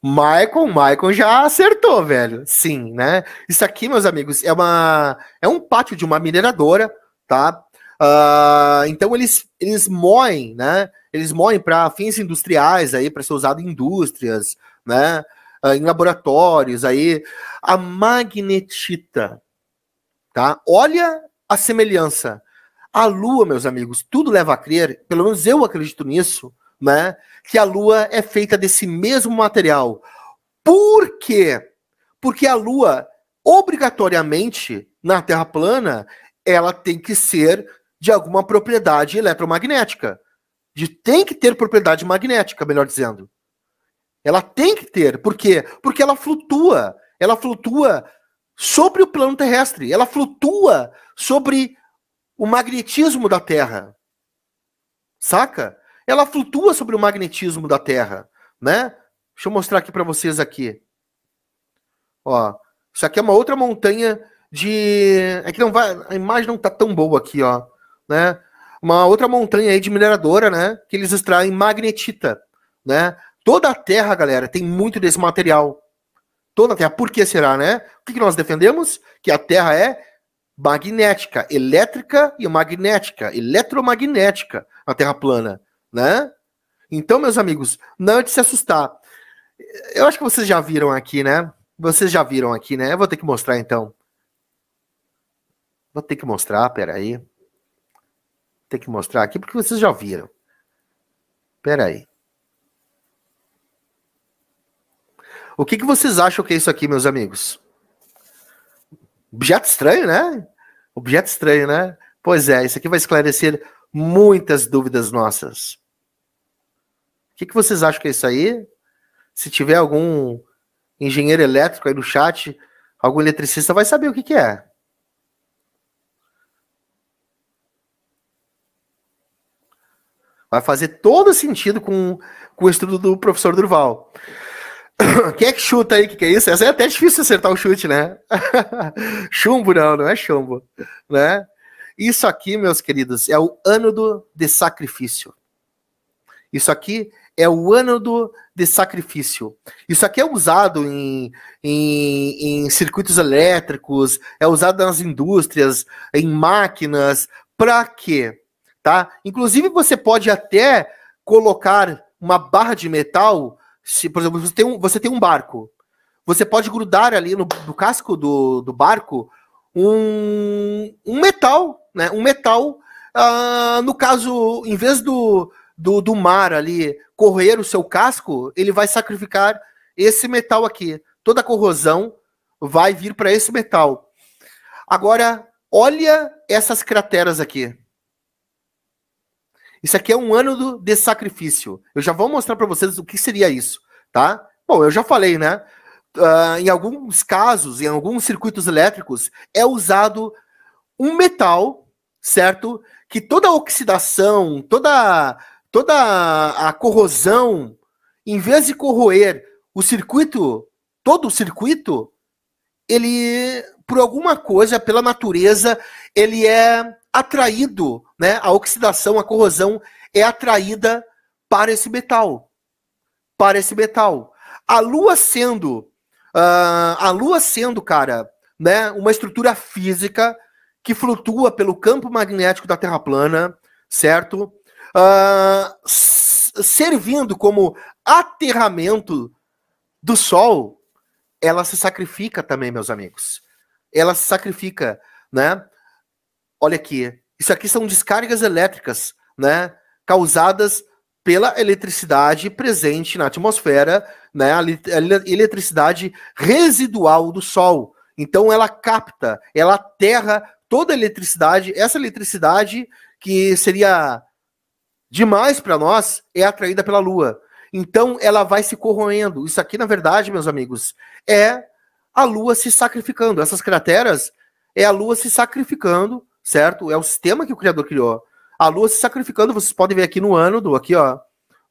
Michael, Michael já acertou, velho. Sim, né? Isso aqui, meus amigos, é uma é um pátio de uma mineradora, tá? Uh, então eles eles moem, né? Eles moem para fins industriais aí, para ser usado em indústrias, né? Uh, em laboratórios aí, a magnetita, tá? Olha a semelhança. A Lua, meus amigos, tudo leva a crer, pelo menos eu acredito nisso, né? Que a Lua é feita desse mesmo material. Por quê? Porque a Lua, obrigatoriamente, na Terra plana, ela tem que ser de alguma propriedade eletromagnética. De, tem que ter propriedade magnética, melhor dizendo. Ela tem que ter. Por quê? Porque ela flutua. Ela flutua sobre o plano terrestre. Ela flutua sobre o magnetismo da Terra. Saca? ela flutua sobre o magnetismo da Terra, né? Deixa eu mostrar aqui para vocês aqui. Ó, isso aqui é uma outra montanha de, é que não vai, a imagem não tá tão boa aqui, ó, né? Uma outra montanha aí de mineradora, né? Que eles extraem magnetita, né? Toda a Terra, galera, tem muito desse material. Toda a Terra. Por que será, né? O que, que nós defendemos? Que a Terra é magnética, elétrica e magnética, eletromagnética, a Terra plana né? Então, meus amigos, não é de se assustar. Eu acho que vocês já viram aqui, né? Vocês já viram aqui, né? Eu vou ter que mostrar então. Vou ter que mostrar, peraí. Tem que mostrar aqui porque vocês já viram. Peraí. O que, que vocês acham que é isso aqui, meus amigos? Objeto estranho, né? Objeto estranho, né? Pois é, isso aqui vai esclarecer muitas dúvidas nossas. O que, que vocês acham que é isso aí? Se tiver algum engenheiro elétrico aí no chat, algum eletricista, vai saber o que, que é. Vai fazer todo sentido com, com o estudo do professor Durval. [COUGHS] Quem é que chuta aí? O que, que é isso? Essa é até difícil acertar o chute, né? [LAUGHS] chumbo não, não é chumbo. Né? Isso aqui, meus queridos, é o ânodo de sacrifício. Isso aqui é o ânodo de sacrifício. Isso aqui é usado em, em, em circuitos elétricos, é usado nas indústrias, em máquinas. Para quê? Tá? Inclusive, você pode até colocar uma barra de metal. Se, por exemplo, você tem um, você tem um barco. Você pode grudar ali no, no casco do, do barco um, um metal, né? Um metal, uh, no caso, em vez do, do, do mar ali correr o seu casco, ele vai sacrificar esse metal aqui. Toda a corrosão vai vir para esse metal. Agora, olha essas crateras aqui. Isso aqui é um ano do, de sacrifício. Eu já vou mostrar para vocês o que seria isso, tá? Bom, eu já falei, né? uh, em alguns casos, em alguns circuitos elétricos, é usado um metal, certo? Que toda a oxidação, toda, toda a corrosão, em vez de corroer o circuito, todo o circuito, ele, por alguma coisa, pela natureza, ele é atraído, né? A oxidação, a corrosão é atraída para esse metal. Para esse metal. A Lua sendo Uh, a Lua sendo, cara, né, uma estrutura física que flutua pelo campo magnético da Terra plana, certo? Uh, servindo como aterramento do Sol, ela se sacrifica também, meus amigos. Ela se sacrifica, né? Olha aqui, isso aqui são descargas elétricas, né? Causadas pela eletricidade presente na atmosfera né, a, eletricidade residual do Sol. Então ela capta, ela aterra toda a eletricidade. Essa eletricidade que seria demais para nós é atraída pela Lua. Então ela vai se corroendo. Isso aqui, na verdade, meus amigos, é a Lua se sacrificando. Essas crateras é a Lua se sacrificando, certo? É o sistema que o Criador criou. A Lua se sacrificando, vocês podem ver aqui no ânodo, aqui ó,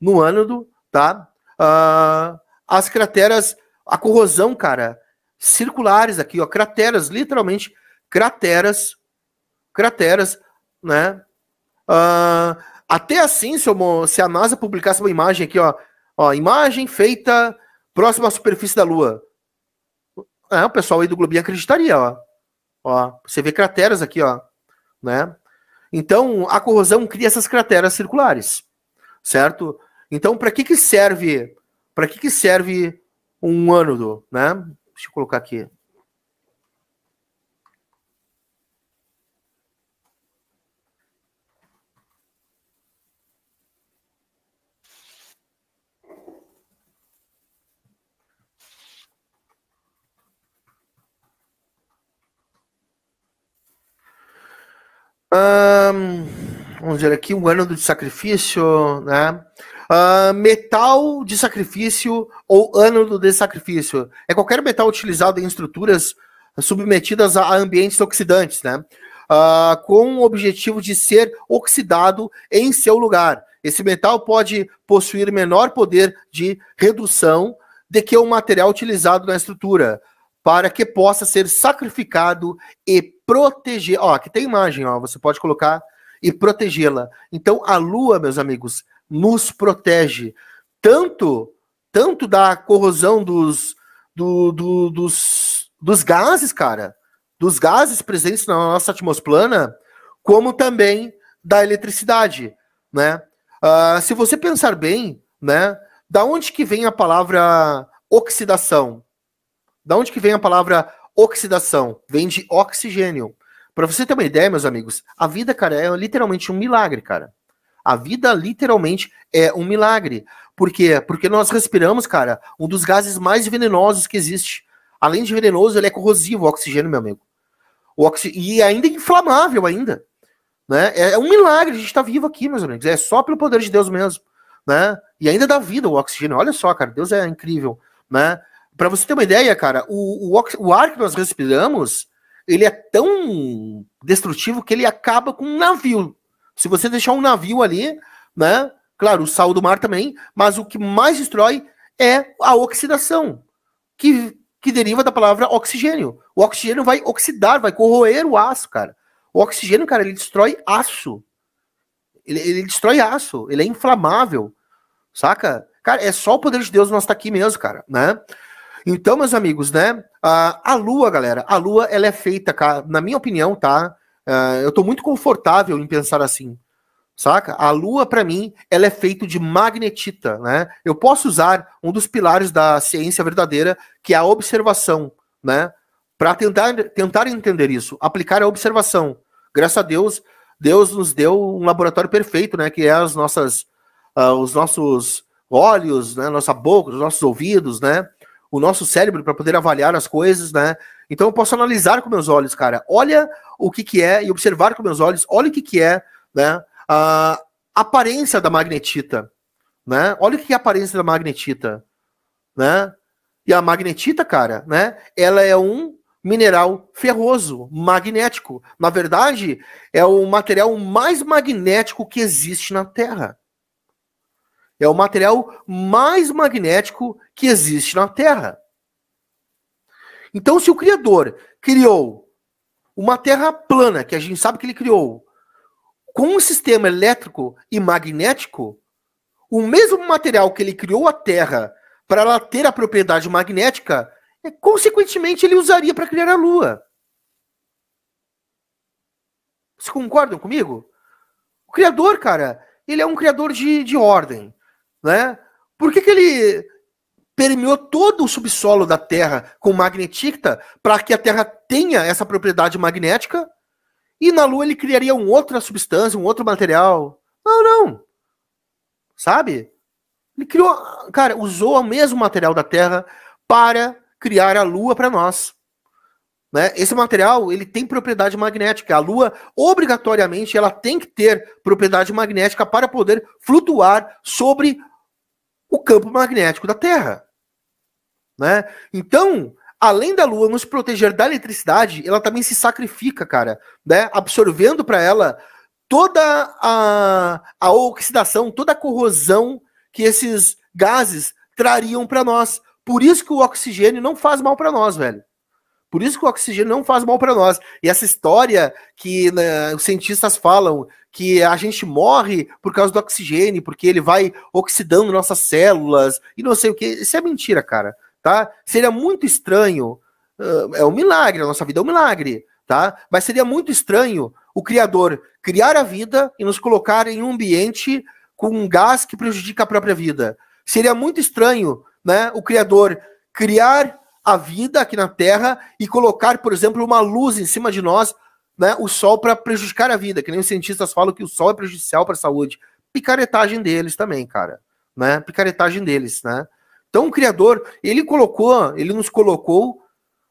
no ânodo, tá? Uh, as crateras, a corrosão, cara, circulares aqui, ó, crateras, literalmente crateras, crateras, né? Uh, até assim, se, eu, se, a NASA publicasse uma imagem aqui, ó, ó, imagem feita próxima à superfície da Lua, é, o pessoal aí do Globinho acreditaria, ó, ó, você vê crateras aqui, ó, né? Então, a corrosão cria essas crateras circulares, certo? Então, para que que serve para que, que serve um ano do, né? Deixa eu colocar aqui. Um, vamos dizer aqui, um ano de sacrifício, né? Uh, metal de sacrifício ou ânodo de sacrifício. É qualquer metal utilizado em estruturas submetidas a ambientes oxidantes, né? Uh, com o objetivo de ser oxidado em seu lugar. Esse metal pode possuir menor poder de redução de que o material utilizado na estrutura, para que possa ser sacrificado e proteger. Ó, aqui tem imagem, ó, você pode colocar e protegê-la. Então, a lua, meus amigos, nos protege tanto tanto da corrosão dos, do, do, dos, dos gases, cara, dos gases presentes na nossa atmosfera, como também da eletricidade, né? Uh, se você pensar bem, né, da onde que vem a palavra oxidação? Da onde que vem a palavra oxidação? Vem de oxigênio. Para você ter uma ideia, meus amigos, a vida, cara, é literalmente um milagre, cara. A vida literalmente é um milagre. Por quê? Porque nós respiramos, cara, um dos gases mais venenosos que existe. Além de venenoso, ele é corrosivo, o oxigênio, meu amigo. O oxi... E ainda é inflamável ainda. Né? É, é um milagre a gente estar tá vivo aqui, meus amigos. É só pelo poder de Deus mesmo. Né? E ainda dá vida o oxigênio. Olha só, cara, Deus é incrível. Né? Para você ter uma ideia, cara, o, o, ox... o ar que nós respiramos, ele é tão destrutivo que ele acaba com um navio se você deixar um navio ali, né? Claro, o sal do mar também, mas o que mais destrói é a oxidação, que, que deriva da palavra oxigênio. O oxigênio vai oxidar, vai corroer o aço, cara. O oxigênio, cara, ele destrói aço. Ele, ele destrói aço, ele é inflamável, saca? Cara, é só o poder de Deus nós estar tá aqui mesmo, cara, né? Então, meus amigos, né? A, a Lua, galera, a Lua, ela é feita, cara, na minha opinião, tá? Ah, eu estou muito confortável em pensar assim, saca? A Lua, para mim, ela é feita de magnetita, né? Eu posso usar um dos pilares da ciência verdadeira, que é a observação, né? Para tentar, tentar entender isso, aplicar a observação. Graças a Deus, Deus nos deu um laboratório perfeito, né? Que é as nossas, uh, os nossos olhos, né? Nossa boca, os nossos ouvidos, né? O nosso cérebro para poder avaliar as coisas, né? Então eu posso analisar com meus olhos, cara. Olha o que, que é e observar com meus olhos. Olha o que, que é, né? A aparência da magnetita, né? Olha o que é a aparência da magnetita, né? E a magnetita, cara, né? Ela é um mineral ferroso, magnético. Na verdade, é o material mais magnético que existe na Terra. É o material mais magnético que existe na Terra. Então, se o Criador criou uma Terra plana, que a gente sabe que ele criou, com um sistema elétrico e magnético, o mesmo material que ele criou a Terra para ela ter a propriedade magnética, é, consequentemente ele usaria para criar a Lua. Vocês concordam comigo? O Criador, cara, ele é um criador de, de ordem, né? Por que, que ele permeou todo o subsolo da Terra com magnetita para que a Terra tenha essa propriedade magnética e na Lua ele criaria uma outra substância, um outro material. Não, não. Sabe? Ele criou, cara, usou o mesmo material da Terra para criar a Lua para nós. Né? Esse material ele tem propriedade magnética. A Lua obrigatoriamente ela tem que ter propriedade magnética para poder flutuar sobre o campo magnético da Terra. Né? Então, além da Lua nos proteger da eletricidade, ela também se sacrifica, cara, né? Absorvendo para ela toda a, a oxidação, toda a corrosão que esses gases trariam para nós. Por isso que o oxigênio não faz mal para nós, velho. Por isso que o oxigênio não faz mal para nós. E essa história que né, os cientistas falam que a gente morre por causa do oxigênio, porque ele vai oxidando nossas células e não sei o que, isso é mentira, cara tá? Seria muito estranho, é um milagre, a nossa vida é um milagre, tá? Mas seria muito estranho o Criador criar a vida e nos colocar em um ambiente com um gás que prejudica a própria vida. Seria muito estranho, né, o Criador criar a vida aqui na Terra e colocar, por exemplo, uma luz em cima de nós, né, o sol para prejudicar a vida, que nem os cientistas falam que o sol é prejudicial para a saúde. Picaretagem deles também, cara, né? Picaretagem deles, né? Então, o criador, ele colocou, ele nos colocou,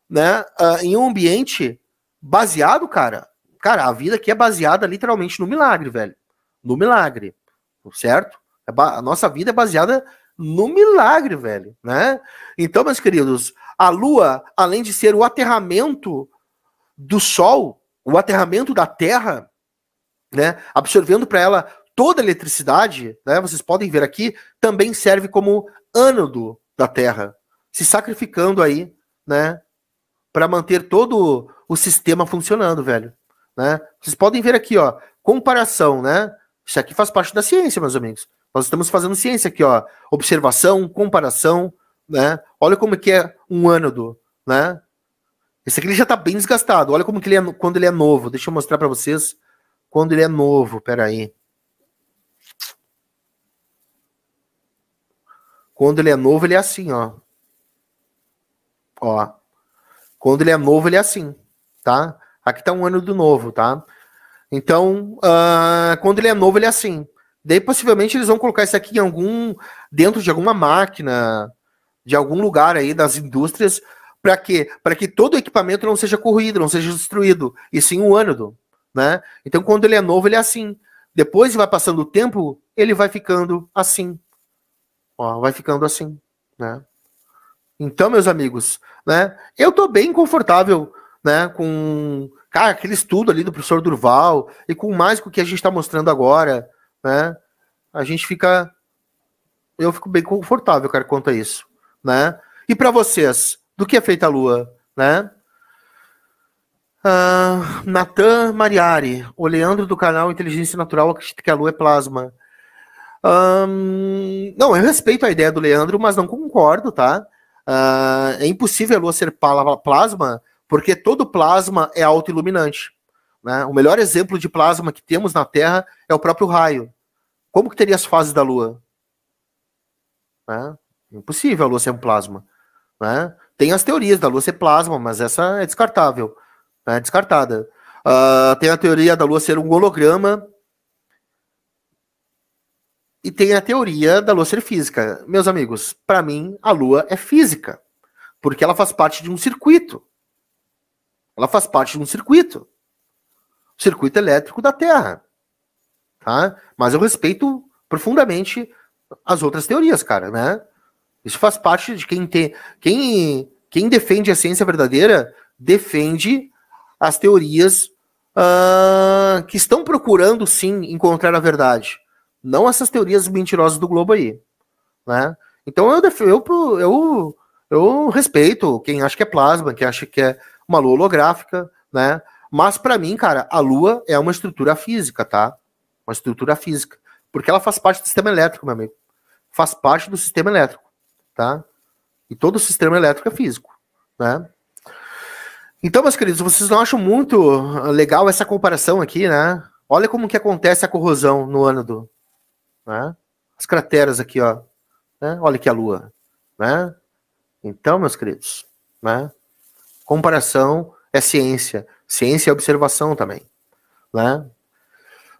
né, uh, em um ambiente baseado, cara. Cara, a vida aqui é baseada literalmente no milagre, velho. No milagre, certo? É a nossa vida é baseada no milagre, velho, né? Então, meus queridos, a Lua, além de ser o aterramento do Sol, o aterramento da Terra, né, absorvendo para ela toda a eletricidade, né, vocês podem ver aqui, também serve como ânodo da Terra, se sacrificando aí, né, para manter todo o sistema funcionando, velho, né? Vocês podem ver aqui, ó, comparação, né? Isso aqui faz parte da ciência, meus amigos. Nós estamos fazendo ciência aqui, ó, observação, comparação, né? Olha como é que é um ânodo, né? Esse aqui já tá bem desgastado. Olha como que ele é quando ele é novo. Deixa eu mostrar para vocês quando ele é novo. Pera aí. Quando ele é novo, ele é assim, ó. Ó. Quando ele é novo, ele é assim, tá? Aqui tá um ano do novo, tá? Então, uh, quando ele é novo, ele é assim. Daí, possivelmente, eles vão colocar isso aqui em algum. dentro de alguma máquina, de algum lugar aí das indústrias, para quê? Para que todo o equipamento não seja corroído, não seja destruído, e sim o ânodo. Né? Então, quando ele é novo, ele é assim. Depois vai passando o tempo, ele vai ficando assim. Ó, vai ficando assim, né? Então, meus amigos, né? Eu tô bem confortável, né? Com cara, aquele estudo ali do professor Durval e com mais com o que a gente está mostrando agora, né? A gente fica, eu fico bem confortável, cara, quanto a isso, né? E para vocês, do que é feita a Lua, né? Uh, Natan Mariari, o Leandro do canal Inteligência Natural acredita que a Lua é plasma. Um, não, eu respeito a ideia do Leandro, mas não concordo, tá? Uh, é impossível a lua ser plasma, porque todo plasma é autoiluminante. Né? O melhor exemplo de plasma que temos na Terra é o próprio raio. Como que teria as fases da Lua? Né? Impossível a Lua ser um plasma. Né? Tem as teorias da Lua ser plasma, mas essa é descartável, é descartada. Uh, tem a teoria da Lua ser um holograma, e tem a teoria da Lua ser física. Meus amigos, para mim, a Lua é física, porque ela faz parte de um circuito. Ela faz parte de um circuito. O circuito elétrico da Terra. Tá? Mas eu respeito profundamente as outras teorias, cara, né? Isso faz parte de quem tem. Quem, quem defende a ciência verdadeira defende as teorias uh, que estão procurando sim encontrar a verdade. Não essas teorias mentirosas do Globo aí. Né? Então eu, eu, eu, eu respeito quem acha que é plasma, quem acha que é uma lua holográfica, né? Mas para mim, cara, a lua é uma estrutura física, tá? Uma estrutura física. Porque ela faz parte do sistema elétrico, meu amigo. Faz parte do sistema elétrico, tá? E todo o sistema elétrico é físico, né? Então, meus queridos, vocês não acham muito legal essa comparação aqui, né? Olha como que acontece a corrosão no ânodo, né? As crateras aqui, ó. Né? Olha aqui a Lua. Né? Então, meus queridos, né? comparação é ciência. Ciência é observação também. Né?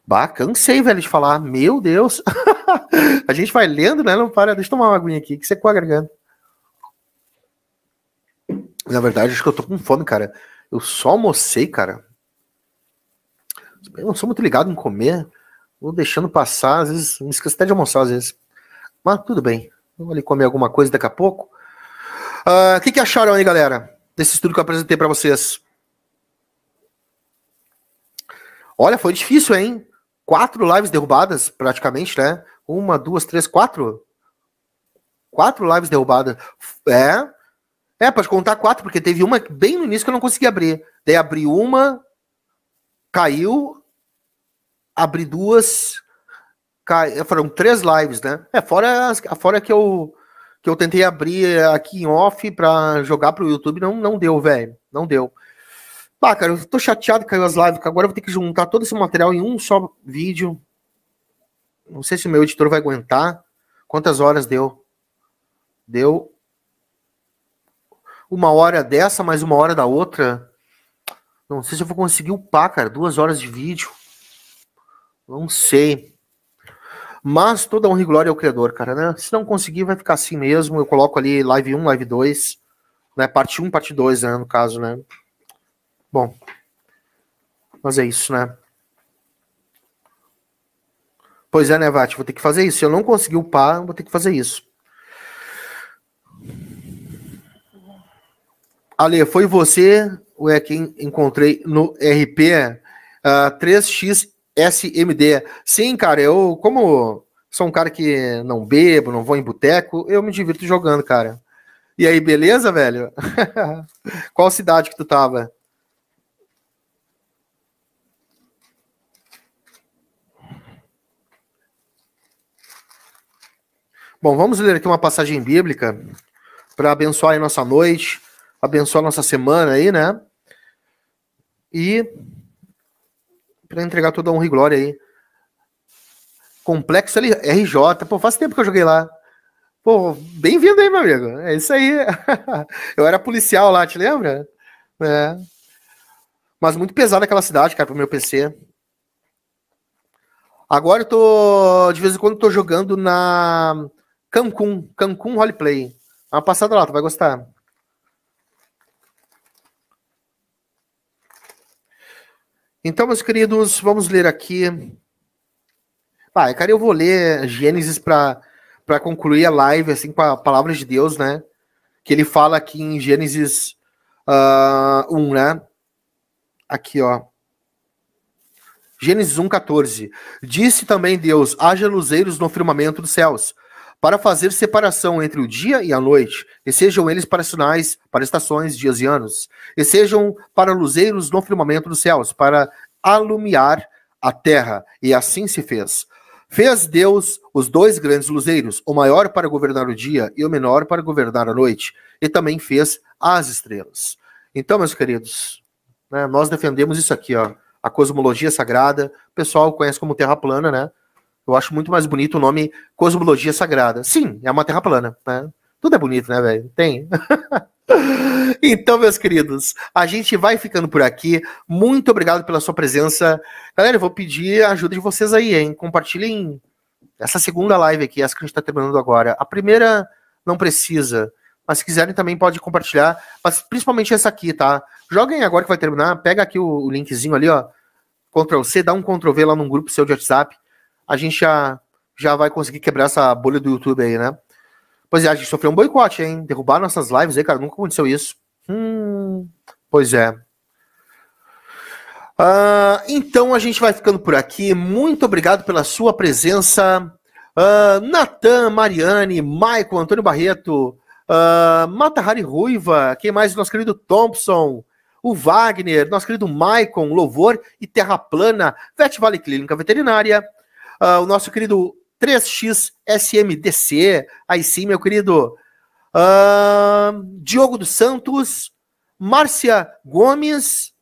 Bah, velho, de falar. Meu Deus! [LAUGHS] a gente vai lendo, né? Não para. Deixa eu tomar uma aguinha aqui, que você a garganta. Na verdade, acho que eu tô com fome, cara. Eu só almocei, cara. Eu não sou muito ligado em comer vou deixando passar, às vezes me esqueço até de almoçar, às vezes. Mas tudo bem. Vou ali comer alguma coisa daqui a pouco. Ah, o uh, que, que acharam aí, galera, desse estudo que eu apresentei para vocês? Olha, foi difícil, hein? Quatro lives derrubadas, praticamente, né? Uma, duas, três, quatro. Quatro lives derrubadas. É. É, pode contar quatro, porque teve uma bem no início que eu não consegui abrir. Daí abri uma, caiu, abri duas. Foram três lives, né? É, fora, as, fora que eu que eu tentei abrir aqui em off para jogar pro YouTube, não, não deu, velho. Não deu. Bah, cara, eu tô chateado que caiu as lives, que agora eu vou ter que juntar todo esse material em um só vídeo. Não sei se o meu editor vai aguentar. Quantas horas deu? Deu uma hora dessa, mais uma hora da outra. Não sei se eu vou conseguir upar, cara. Duas horas de vídeo. Não sei. Mas toda honra e glória ao Criador, cara, né? Se não conseguir, vai ficar assim mesmo. Eu coloco ali live 1, live 2, né? Parte 1, parte 2, né? No caso, né? Bom. Mas é isso, né? Pois é, né, Vati? Vou ter que fazer isso. Se eu não conseguir upar, vou ter que fazer isso. Ale, foi você, o é quem encontrei no RP uh, é, ah, 3x SMD. Sim, cara, eu, como sou um cara que não bebo, não vou em boteco, eu me divirto jogando, cara. E aí, beleza, velho? [LAUGHS] Qual cidade que tu tava? Bom, vamos ler aqui uma passagem bíblica para abençoar a nossa noite, abençoar a nossa semana aí, né? E para entregar toda a honra e glória aí. Complexo RJ, pô, faz tempo que eu joguei lá. Pô, bem-vindo aí, meu amigo. É isso aí. [LAUGHS] eu era policial lá, te lembra? É. Mas muito pesada aquela cidade, cara, pro meu PC. Agora eu tô. De vez em quando tô jogando na Cancún, Cancún Roleplay. Uma passada lá, tu vai gostar. Então, meus queridos, vamos ler aqui. Ah, cara, eu vou ler Gênesis para concluir a live, assim, com a palavra de Deus, né? Que ele fala aqui em Gênesis uh, ah, 1, né? Aqui, ó. Gênesis 1,14. Disse também Deus: haja luzeiros no firmamento dos céus para fazer separação entre o dia e a noite, e sejam eles para sinais, para estações, dias e anos, e sejam para luzeiros no firmamento dos céus, para alumiar a terra. E assim se fez. Fez Deus os dois grandes luzeiros, o maior para governar o dia e o menor para governar a noite, e também fez as estrelas. Então, meus queridos, né, nós defendemos isso aqui, ó, a cosmologia sagrada, o pessoal conhece como terra plana, né? Eu acho muito mais bonito o nome Cosmologia Sagrada. Sim, é uma terra plana, né? Tudo é bonito, né, velho? Tem. [LAUGHS] então, meus queridos, a gente vai ficando por aqui. Muito obrigado pela sua presença. Galera, eu vou pedir a ajuda de vocês aí, hein? Compartilhem essa segunda live aqui, essa que a gente está terminando agora. A primeira não precisa, mas se quiserem também pode compartilhar, mas principalmente essa aqui, tá? Joguem agora que vai terminar, pega aqui o linkzinho ali, ó. Ctrl C, dá um Ctrl V lá num grupo seu de WhatsApp a gente já, já vai conseguir quebrar essa bolha do YouTube aí, né? Pois é, a gente sofreu um boicote, hein? Derrubar nossas lives aí, cara, nunca aconteceu isso. Hum, pois é. Uh, então a gente vai ficando por aqui. Muito obrigado pela sua presença. Uh, Natan, Mariane, Maicon, Antônio Barreto, uh, Matahari Ruiva, quem mais? Nosso querido Thompson, o Wagner, nosso querido Maicon, Louvor e Terra Plana, Vet Vale Clínica Veterinária, uh, o nosso querido 3X SMDC, aí sim, meu querido. Uh, Diogo dos Santos, Márcia Gomes,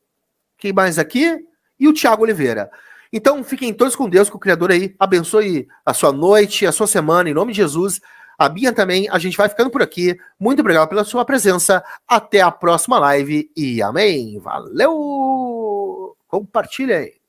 quem mais aqui? E o Tiago Oliveira. Então fiquem todos com Deus, que o Criador aí abençoe a sua noite, a sua semana, em nome de Jesus. A Bia também, a gente vai ficando por aqui. Muito obrigado pela sua presença. Até a próxima live e amém. Valeu! Compartilha aí.